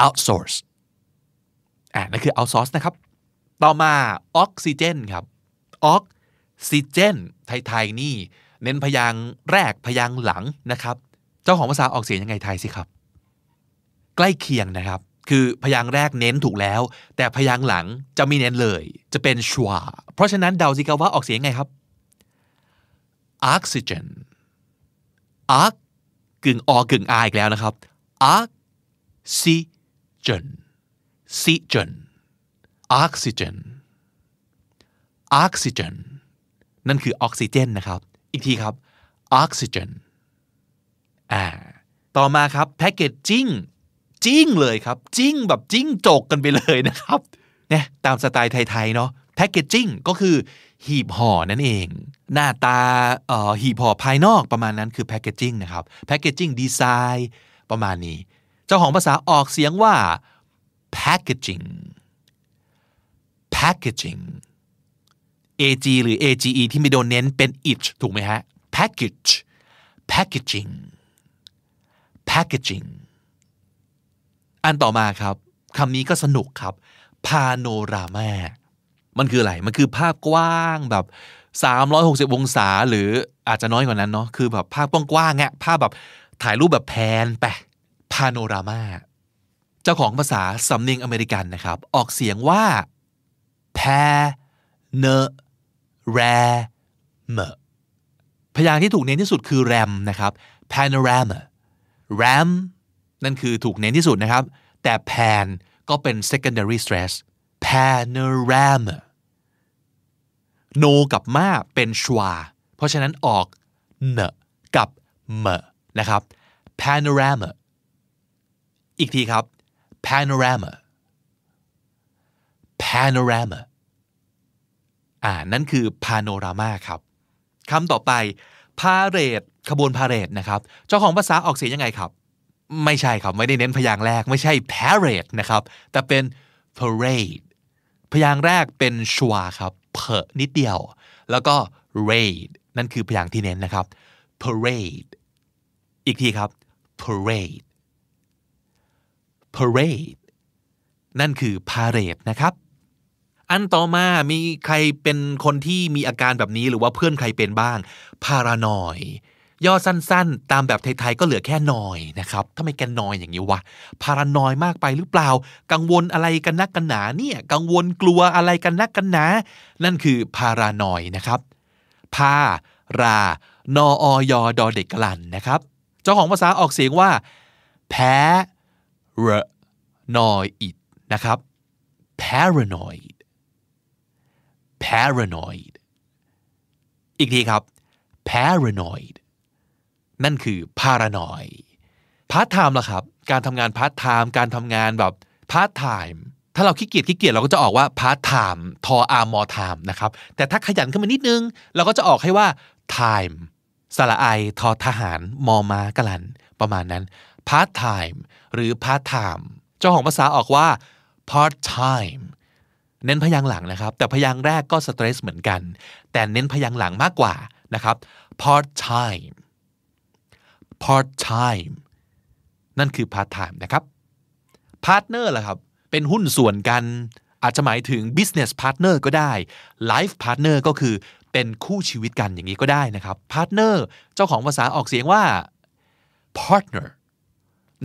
outsource อ่านั่นคือ outsource นะครับ ต่อมาออกซิเจนครับออกซิเจนไทยๆนี่ เน้นพยางแรกพยางหลังนะครับเจ้าของภาษาออกเสียงยังไงไทยสิครับใกล้เคียงนะครับคือพยางค์แรกเน้นถูกแล้ว แต่พยางค์หลังจะไม่เน้นเลยจะเป็นชวาเพราะฉะนั้นเดาสิครับว่าออกเสียงไงครับออกซิเจนออกกึ่งออกึ่งอาอีกแล้วนะครับออกซิเจนซิเจนออกซิเจนออกซิเจนนั่นคือออกซิเจนนะครับอีกทีครับออกซิเจน Oxygen. อ่าต่อมาครับแพคเกจจิ้งจิ้งเลยครับจิ้งแบบจิ้งจกกันไปเลยนะครับเนี่ยตามสไตล์ไทยๆเนาะแพคเกจจิ้งก็คือหีบห่อนั่นเอง หน้าตาเอ่อหีบห่อภายนอกประมาณนั้นคือแพคเกจจิ้งนะครับแพคเกจจิ้งดีไซน์ประมาณนี้ เจ้าของภาษาออกเสียงว่า packaging packaging ag หรือ age ที่มีโดนเน้นเป็น it ถูกไหมฮะ package packaging packaging อันต่อมาครับ คำนี้ก็สนุกครับ panorama มันคืออะไร มันคือภาพกว้างแบบ 360องศา หรืออาจจะน้อยกว่านั้นเนาะ คือแบบภาพกว้างๆองภาพแบบถ่ายรูปแบบแพนไป พาโนรามาเจ้าของภาษาสำเนียงอเมริกันนะครับ ออกเสียงว่าแพเน a ร a พยางค์ที่ถูกเน้นที่สุดคือแรมนะครับ panorama ram นั่นคือถูกเน้นที่สุดนะครับ แต่ pan ก็เป็น secondary stress panorama no กับมาเป็นชวาเพราะฉะนั้นออกเนกับเมนะครับ panorama อีกทีครับ panorama panorama อ่านั่นคือ panorama ครับคำต่อไป parade ขบวนพาเหรดนะครับ เจ้าของภาษาออกเสียงยังไงครับ ไม่ใช่ครับ ไม่ได้เน้นพยางแรก ไม่ใช่ parade นะครับแต่เป็น parade พยางแรกเป็นชวาครับเพอนิดเดียว แล้วก็ raid นั่นคือพยางที่เน้นนะครับ parade อีกทีครับ parade parade นั่นคือพาเรดนะครับ อันต่อมามีใครเป็นคนที่มีอาการแบบนี้ หรือว่าเพื่อนใครเป็นบ้างพารานอยย่อสั้นๆ ตามแบบไทยๆ ก็เหลือแค่นอยนะครับทำไมแกนอยอย่างนี้วะพารานอยมากไปหรือเปล่า กังวลอะไรกันนักกันหนาเนี่ย กังวลกลัวอะไรกันนักกันหนา นั่นคือพารานอยนะครับพารานออยดอเด็กกลันนะครับ เจ้าของภาษาออกเสียงว่าแพ้รนอยอิดนะครับ paranoid paranoid อีกทีครับ paranoid นั่นคือพารานอยพาร์ทไทม์ล่ะครับ การทำงานพาร์ทไทม์ การทำงานแบบพาร์ทไทม์ ถ้าเราขี้เกียจขี้เกียจเราก็จะออกว่าพาร์ทไทม์ ทออาร์มอไทม์นะครับ แต่ถ้าขยันขึ้นมานิดนึง เราก็จะออกให้ว่าไทม์สระไอทอทหาร มอมากลัน ประมาณนั้น พาร์ทไทม์ หรือพาร์ทไทม์ เจ้าของภาษาออกว่า part time เน้นพยางหลังนะครับ แต่พยางแรกก็สเตรสเหมือนกัน แต่เน้นพยางหลังมากกว่านะครับ part time part time นั่นคือ part time นะครับ partner ล่ะครับเป็นหุ้นส่วนกันอาจจะหมายถึง business partner ก็ได้ life partner ก็คือเป็นคู่ชีวิตกันอย่างนี้ก็ได้นะครับ partner เจ้าของภาษาออกเสียงว่า partner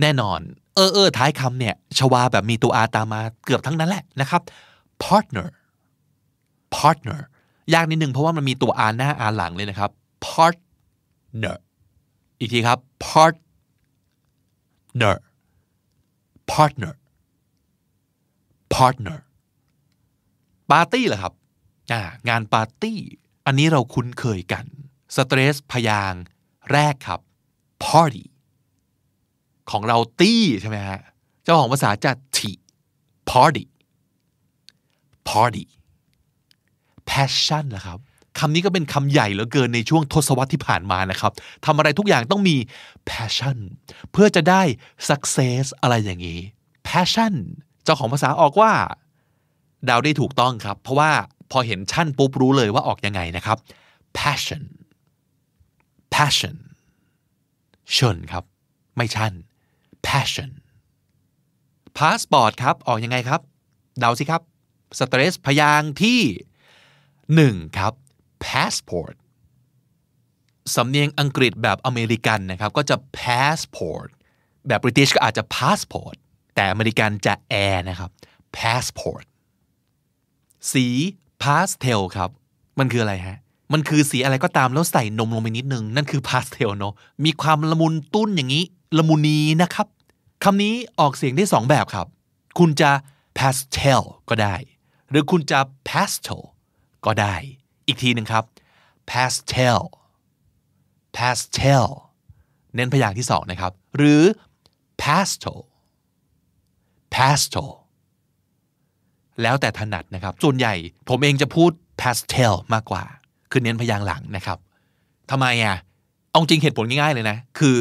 แน่นอนเออเออท้ายคำเนี่ยชวาแบบมีตัวอาตามมาเกือบทั้งนั้นแหละนะครับ partner partner ยากนิดนึงเพราะว่ามันมีตัวอาหน้าอาหลังเลยนะครับ partner อีกทีครับ partner partner partner ปาร์ตี้เหรอครับงานปาร์ตี้ อันนี้เราคุ้นเคยกัน สเตรสพยางแรกครับ party ของเราตี้ใช่ไหมฮะเจ้าของภาษาจะที party party passion ล่ะครับคำนี้ก็เป็นคำใหญ่เหลือเกินในช่วงทศวรรษที่ผ่านมานะครับ ทำอะไรทุกอย่างต้องมี passion เพื่อจะได้ success อะไรอย่างนี้ passion เจ้าของภาษาออกว่าดาวได้ถูกต้องครับ เพราะว่าพอเห็นชั่นปุ๊บรู้เลยว่าออกยังไงนะครับ passion passion ชนครับ ไม่ชั่น passion passport ครับ ออกยังไงครับเดาสิครับสเตรสพยางที่1ครับ passport สำเนียงอังกฤษแบบอเมริกันนะครับ ก็จะ passport แบบบริเตนก็อาจจะ passport แต่อเมริกันจะแอนะครับ passport สี pastel ครับ มันคืออะไรฮะ มันคือสีอะไรก็ตามแล้วใส่นมลงไปนิดนึงนั่นคือ pastel เนาะ มีความละมุนตุ้นอย่างนี้ละมุนีนะครับคำนี้ออกเสียงได้สองแบบครับ คุณจะ pastel ก็ได้ หรือคุณจะ pastel ก็ได้อีกทีหนึ่งครับ pastel pastel เน้นพยางค์ที่สองนะครับ หรือ pastel pastel แล้วแต่ถนัดนะครับ ส่วนใหญ่ผมเองจะพูด pastel มากกว่า คือเน้นพยางค์หลังนะครับทำไมอ่ะเอาจริงเหตุผลง่ายๆเลยนะ คือ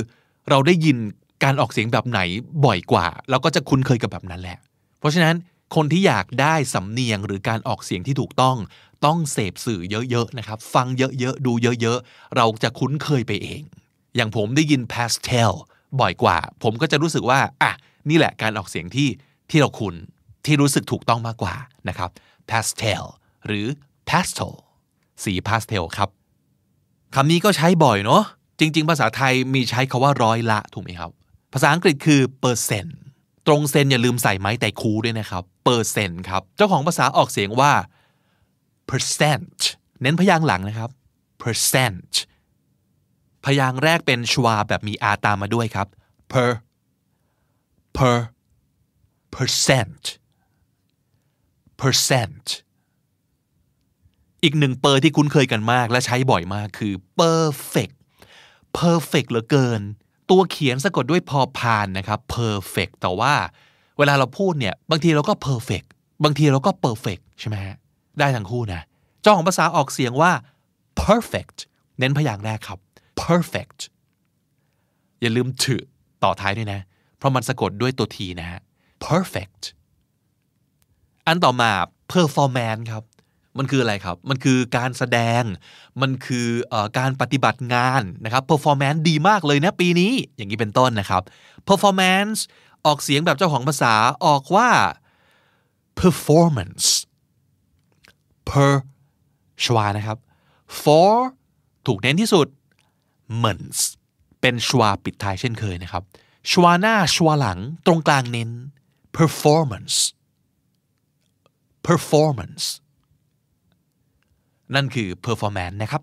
เราได้ยินการออกเสียงแบบไหนบ่อยกว่าเราก็จะคุ้นเคยกับแบบนั้นแหละ เพราะฉะนั้นคนที่อยากได้สำเนียงหรือการออกเสียงที่ถูกต้องต้องเสพสื่อเยอะๆนะครับ ฟังเยอะๆ ดูเยอะๆ เราจะคุ้นเคยไปเอง อย่างผมได้ยิน pastel บ่อยกว่า ผมก็จะรู้สึกว่า อ่ะ นี่แหละการออกเสียงที่ที่เราคุ้นที่รู้สึกถูกต้องมากกว่านะครับ pastel หรือ pastel สี pastel ครับ คำนี้ก็ใช้บ่อยเนาะ จริงๆ ภาษาไทยมีใช้คาว่าร้อยละถูกไหมครับ ภาษาอังกฤษคือเปร์เซนต์ ตรงเซนอย่าลืมใส่ไม้แต่คูด้วยนะครับ เปอร์เซนต์ครับ เจ้าของภาษาออกเสียงว่า percent เน้นพยางหลังนะครับ percent พยางแรกเป็นชวาแบบมีอาตามมาด้วยครับ per per percent percent อีกหนึ่งเปอร์ที่คุ้นเคยกันมาก และใช้บ่อยมากคือ perfect perfect เหลือเกิน ตัวเขียนสะกดด้วยพอพานนะครับ perfect แต่ว่าเวลาเราพูดเนี่ยบางทีเราก็ perfect บางทีเราก็ perfect ใช่ไหมฮะได้ทั้งคู่นะเจ้าของภาษาออกเสียงว่า perfect เน้นพยางค์แรกครับ perfect อย่าลืมถือต่อท้ายด้วยนะเพราะมันสะกดด้วยตัวทีนะฮะ perfect อันต่อมา performance ครับมันคืออะไรครับมันคือการแสดงมันคืออการปฏิบัติงานนะครับ performance ดีมากเลยนะปีนี้อย่างนี้เป็นต้นนะครับ performance ออกเสียงแบบเจ้าของภาษาออกว่า performance per ชวานะครับ for ถูกเน้นที่สุด months เป็นชวาปิดท้ายเช่นเคยนะครับชวาหน้าชวาหลังตรงกลางเน้น performance performance นั่นคือ performance นะครับ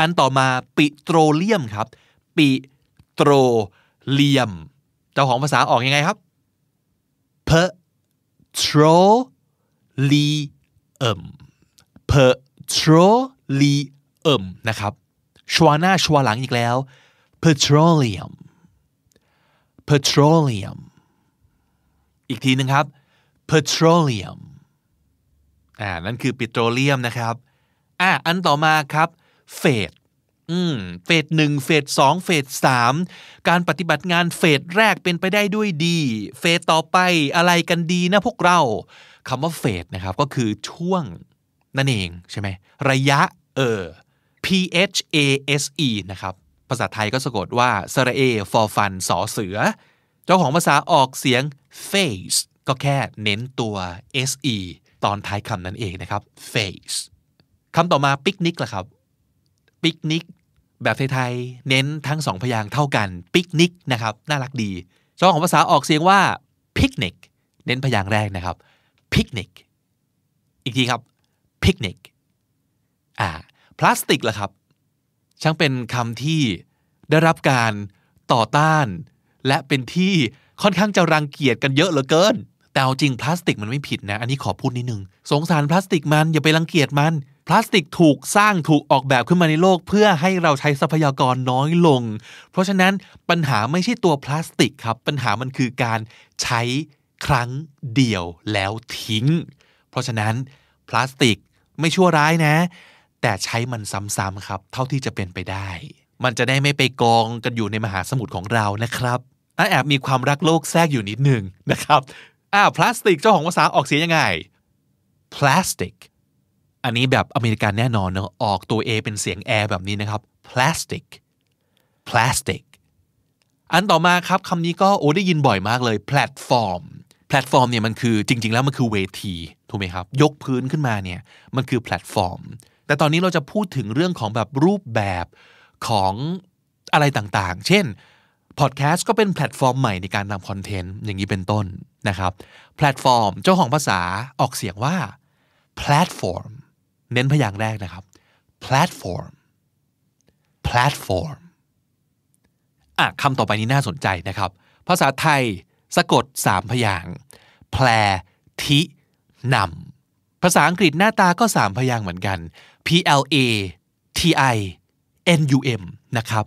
อันต่อมา ปิโตรเลียมครับ ปิโตรเลียมเจ้าของภาษาออกยังไงครับ petroleum เอิม petroleum นะครับชวหน้าชวหลังอีกแล้ว petroleum petroleum อีกทีนึงครับ petroleum อ่า นั่นคือปิโตรเลียมนะครับ อ่าอันต่อมาครับ เฟด อืมเฟดหนึ่งเฟดสองเฟดสามการปฏิบัติงานเฟดแรกเป็นไปได้ด้วยดี เฟดต่อไปอะไรกันดีนะพวกเราคำว่าเฟสนะครับ ก็คือช่วงนั่นเองใช่ไหมระยะเออ p h a s e นะครับ ภาษาไทยก็สะกดว่าสระเอฟอฟันสอเสือ เจ้าของภาษาออกเสียง face ก็แค่เน้นตัว se ตอนท้ายคำนั่นเองนะครับ face คำต่อมาปิกนิกล่ะครับปิกนิกแบบไทยๆ เน้นทั้งสองพยางเท่ากันปิกนิกนะครับ น่ารักดี เจ้าของภาษาออกเสียงว่า picnic เน้นพยางแรกนะครับ picnic อีกทีครับ picnic อ่า พลาสติกล่ะครับ ช่างเป็นคำที่ได้รับการต่อต้าน และเป็นที่ค่อนข้างจะรังเกียจกันเยอะเหลือเกิน แต่เอาจริงพลาสติกมันไม่ผิดนะ อันนี้ขอพูดนิดนึง สงสารพลาสติก มันอย่าไปรังเกียจมัน พลาสติกถูกสร้างถูกออกแบบขึ้นมาในโลก เพื่อให้เราใช้ทรัพยากรน้อยลง เพราะฉะนั้นปัญหาไม่ใช่ตัวพลาสติกครับปัญหามันคือการใช้ครั้งเดียวแล้วทิ้ง เพราะฉะนั้นพลาสติกไม่ชั่วร้ายนะ แต่ใช้มันซ้ำๆครับเท่าที่จะเป็นไปได้ มันจะได้ไม่ไปกองกันอยู่ในมหาสมุทรของเรานะครับอแอบมีความรักโลกแทรกอยู่นิดหนึ่งนะครับอ่าพลาสติกเจ้าของภาษาออกเสียงยังไง พลาสติก อันนี้แบบอเมริกันแน่นอนเนอะออกตัว A เป็นเสียงแอร์แบบนี้นะครับ พลาสติก พลาสติก อันต่อมาครับคำนี้ก็โอ้ได้ยินบ่อยมากเลย แพลตฟอร์มพลตฟอร์มเนี่ยมันคือจริง ๆแล้ว มันคือเวทีถูกไหมครับยกพื้นขึ้นมาเนี่ยมันคือแพลตฟอร์มแต่ตอนนี้เราจะพูดถึงเรื่องของแบบรูปแบบของอะไรต่างๆ เช่นพอดแคสต์ก็เป็นแพลตฟอร์มใหม่ในการทำคอนเทนต์อย่างนี้เป็นต้นนะครับแพลตฟอร์มเจ้าของภาษาออกเสียงว่าแพลตฟอร์มเน้นพยางค์แรกนะครับแพลตฟอร์มแพลตฟอร์มอ่ะคำต่อไปนี้น่าสนใจนะครับ ภาษาไทยสะกดสามพยางแพลทินำภาษาอังกฤษหน้าตาก็สามพยางเหมือนกัน P L A T I N U M นะครับ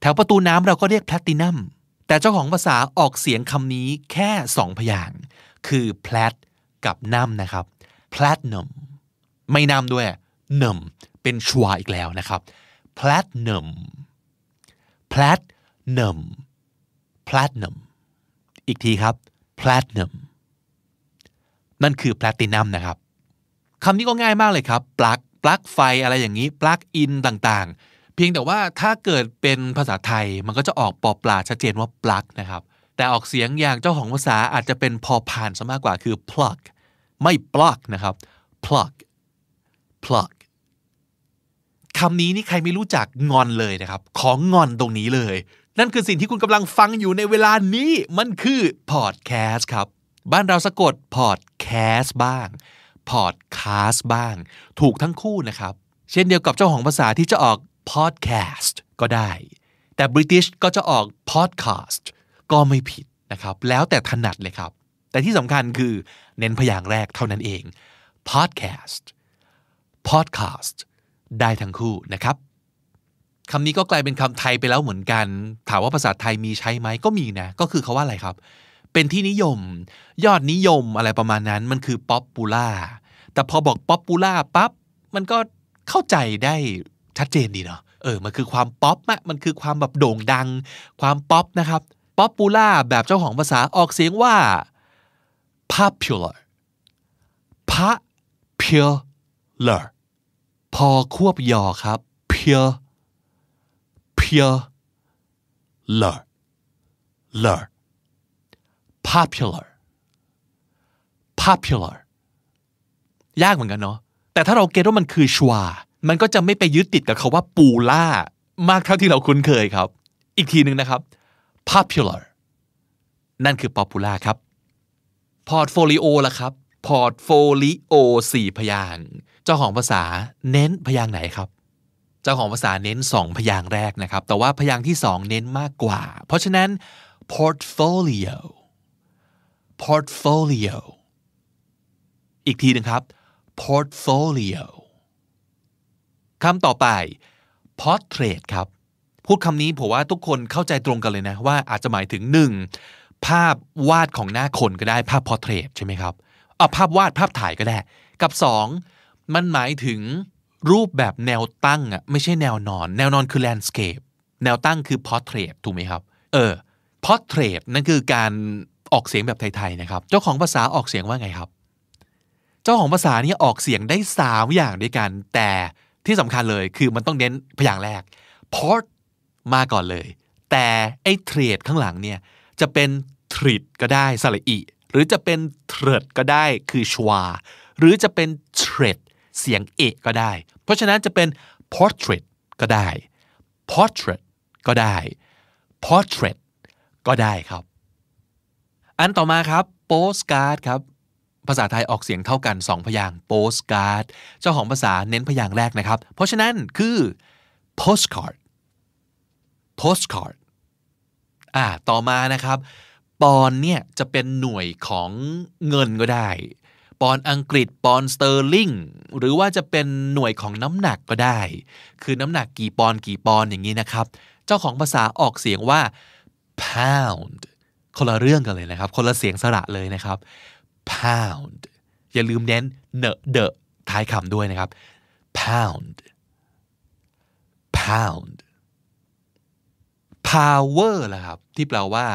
แถวประตูน้ำเราก็เรียกแพลตินัม แต่เจ้าของภาษาออกเสียงคำนี้แค่สองพยาง คือแพลตกับนัมนะครับแพลตนัมไม่นัมด้วยนัมเป็นชัวอีกแล้วนะครับแพลตนัมแพลตนัมแพลตนัมอีกทีครับ platinum นั่นคือ platinum นะครับคำนี้ก็ง่ายมากเลยครับ ปลั๊กปลั๊กไฟ อะไรอย่างนี้ ปลั๊กอินต่างๆ เพียงแต่ว่าถ้าเกิดเป็นภาษาไทย มันก็จะออกปอปลาชัดเจนว่าปลั๊กนะครับ แต่ออกเสียงอย่างเจ้าของภาษาอาจจะเป็นพอผ่านซะมากกว่าคือ plug ไม่ plug นะครับ plug plug คำนี้นี่ใครไม่รู้จักงอนเลยนะครับ ของงอนตรงนี้เลยนั่นคือสิ่งที่คุณกำลังฟังอยู่ในเวลานี้ มันคือพอดแคสต์ครับ บ้านเราสะกดพอดแคสต์บ้าง พอดคาสต์บ้าง ถูกทั้งคู่นะครับ เช่นเดียวกับเจ้าของภาษาที่จะออกพอดแคสต์ก็ได้ แต่บริติชก็จะออกพอดคาสต์ก็ไม่ผิดนะครับ แล้วแต่ถนัดเลยครับ แต่ที่สำคัญคือเน้นพยางค์แรกเท่านั้นเอง พอดแคสต์ พอดคาสต์ ได้ทั้งคู่นะครับคำนี้ก็กลายเป็นคำไทยไปแล้วเหมือนกัน ถามว่าภาษาไทยมีใช้ไหมก็มีนะ ก็คือเขาว่าอะไรครับ เป็นที่นิยมยอดนิยมอะไรประมาณนั้นมันคือป๊อปปูล่าแต่พอบอกป๊อปปูล่าปั๊บมันก็เข้าใจได้ชัดเจนดีเนาะเออมันคือความป๊อปมะมันคือความแบบโด่งดัง ความป๊อปนะครับป๊อปปูล่าแบบเจ้าของภาษาออกเสียงว่า popular popular พอควบยอครับ pure popular ler popular popular ยากเหมือนกันเนาะแต่ถ้าเราเก็ตว่ามันคือชวามันก็จะไม่ไปยึดติดกับคาว่าปูล่า มากเท่าที่เราคุ้นเคยครับ อีกทีหนึ่งนะครับ popular นั่นคือ popular ครับ portfolio ล่ะครับ portfolio สี่พยางเจ้าของภาษาเน้นพยางไหนครับเจ้าของภาษาเน้น 2 พยางแรกนะครับ แต่ว่าพยางที่ 2 เน้นมากกว่า เพราะฉะนั้น portfolio portfolio อีกทีนึงครับ portfolio คำต่อไป portrait ครับ พูดคำนี้ผมว่าทุกคนเข้าใจตรงกันเลยนะ ว่าอาจจะหมายถึงหนึ่งภาพวาดของหน้าคนก็ได้ภาพ portrait ใช่ไหมครับเอาภาพวาดภาพถ่ายก็ได้ กับสองมันหมายถึงรูปแบบแนวตั้งอ่ะไม่ใช่แนวนอน แนวนอนคือแลนด์สเคปแนวตั้งคือพอร์เทรตถูกไหมครับเออพอร์เทรตนั่นคือการออกเสียงแบบไทย ๆ นะครับ เจ้าของภาษาออกเสียงว่าไงครับ เจ้าของภาษานี่ออกเสียงได้สามอย่างด้วยกันแต่ที่สำคัญเลยคือมันต้องเน้นพยางแรกพอร์ตมาก่อนเลย แต่ไอ้เทรดข้างหลังเนี่ยจะเป็นทริดก็ได้สระอีหรือจะเป็นเทรดก็ได้คือชวาหรือจะเป็นเทรดเสียงเอกก็ได้เพราะฉะนั้นจะเป็น portrait ก็ได้ portrait ก็ได้ portrait ก็ได้ครับ อันต่อมาครับ postcard ครับ ภาษาไทยออกเสียงเท่ากัน 2 พยาง postcard เจ้าของภาษาเน้นพยางแรกนะครับ เพราะฉะนั้นคือ postcard postcard อ่าต่อมานะครับปอนเนี่ยจะเป็นหน่วยของเงินก็ได้ปอนอังกฤษปอนสเตอร์ลิงหรือว่าจะเป็นหน่วยของน้ำหนักก็ได้ คือน้ำหนักกี่ปอนกี่ปอนอย่างนี้นะครับ เจ้าของภาษาออกเสียงว่า pound คนละเรื่องกันเลยนะครับคนละเสียงสระเลยนะครับ pound อย่าลืมเน้นเนเดท้ายคำด้วยนะครับ pound pound power ล่ะครับ ที่แปลว่า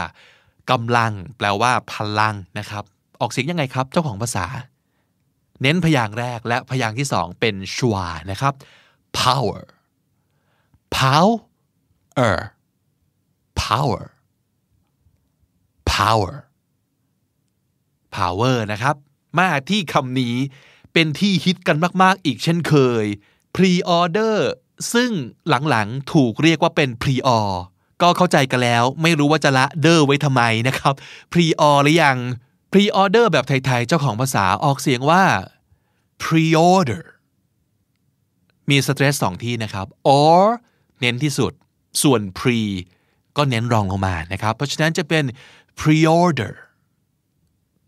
กำลัง แปลว่า พลัง นะครับออกเสียงยังไงครับเจ้าของภาษา เน้นพยางค์แรกและพยางค์ที่สองเป็นชวานะครับ power power power power power นะครับมาที่คำนี้เป็นที่ฮิตกันมาก ๆอีกเช่นเคย pre-order ซึ่งหลังๆถูกเรียกว่าเป็น pre-or ก็เข้าใจกันแล้วไม่รู้ว่าจะละเดอร์ไว้ทำไมนะครับ pre-or หรือยังพรีออเดอร์แบบไทยๆ เจ้าของภาษาออกเสียงว่า pre-order มีสเตรสสองที่นะครับ or เน้นที่สุดส่วน pre ก็เน้นรองลงมานะครับ เพราะฉะนั้นจะเป็น pre-order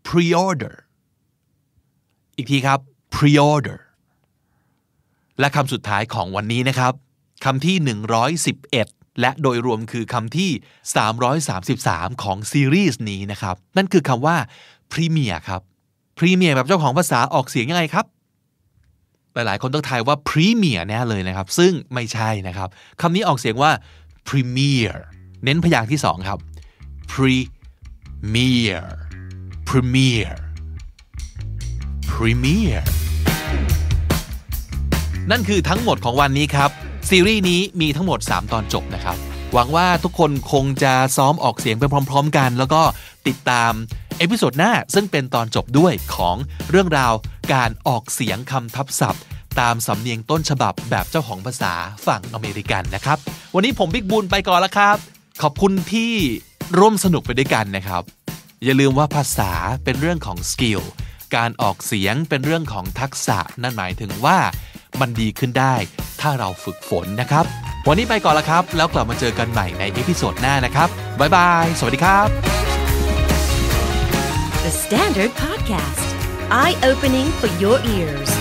pre-order อีกทีครับ pre-order และคำสุดท้ายของวันนี้นะครับคำที่ 111และโดยรวมคือคำที่ 333 ของซีรีส์นี้นะครับนั่นคือคำว่าพรีเมียครับพรีเมียแบบเจ้าของภาษาออกเสียงยังไงครับ หลายๆ คนต้องทายว่าพรีเมียแน่เลยนะครับ ซึ่งไม่ใช่นะครับคำนี้ออกเสียงว่าพรีเมียร์เน้นพยางค์ที่สองครับพรีเมียร์พรีเมียร์พรีเมียร์นั่นคือทั้งหมดของวันนี้ครับซีรีส์นี้มีทั้งหมด 3 ตอนจบนะครับ หวังว่าทุกคนคงจะซ้อมออกเสียงไปพร้อมๆ กัน แล้วก็ติดตามเอพิโซดหน้าซึ่งเป็นตอนจบด้วยของเรื่องราว การออกเสียงคำทับศัพท์ ตามสำเนียงต้นฉบับแบบเจ้าของภาษาฝั่งอเมริกันนะครับ วันนี้ผมบิ๊กบุญไปก่อนแล้วครับ ขอบคุณที่ร่วมสนุกไปด้วยกันนะครับ อย่าลืมว่าภาษาเป็นเรื่องของสกิล การออกเสียงเป็นเรื่องของทักษะนั่นหมายถึงว่ามันดีขึ้นได้ ถ้าเราฝึกฝนนะครับ วันนี้ไปก่อนละครับ แล้วกลับมาเจอกันใหม่ในเอพิโซดหน้านะครับ บ๊ายบาย สวัสดีครับ The Standard Podcast Eye Opening for Your Ears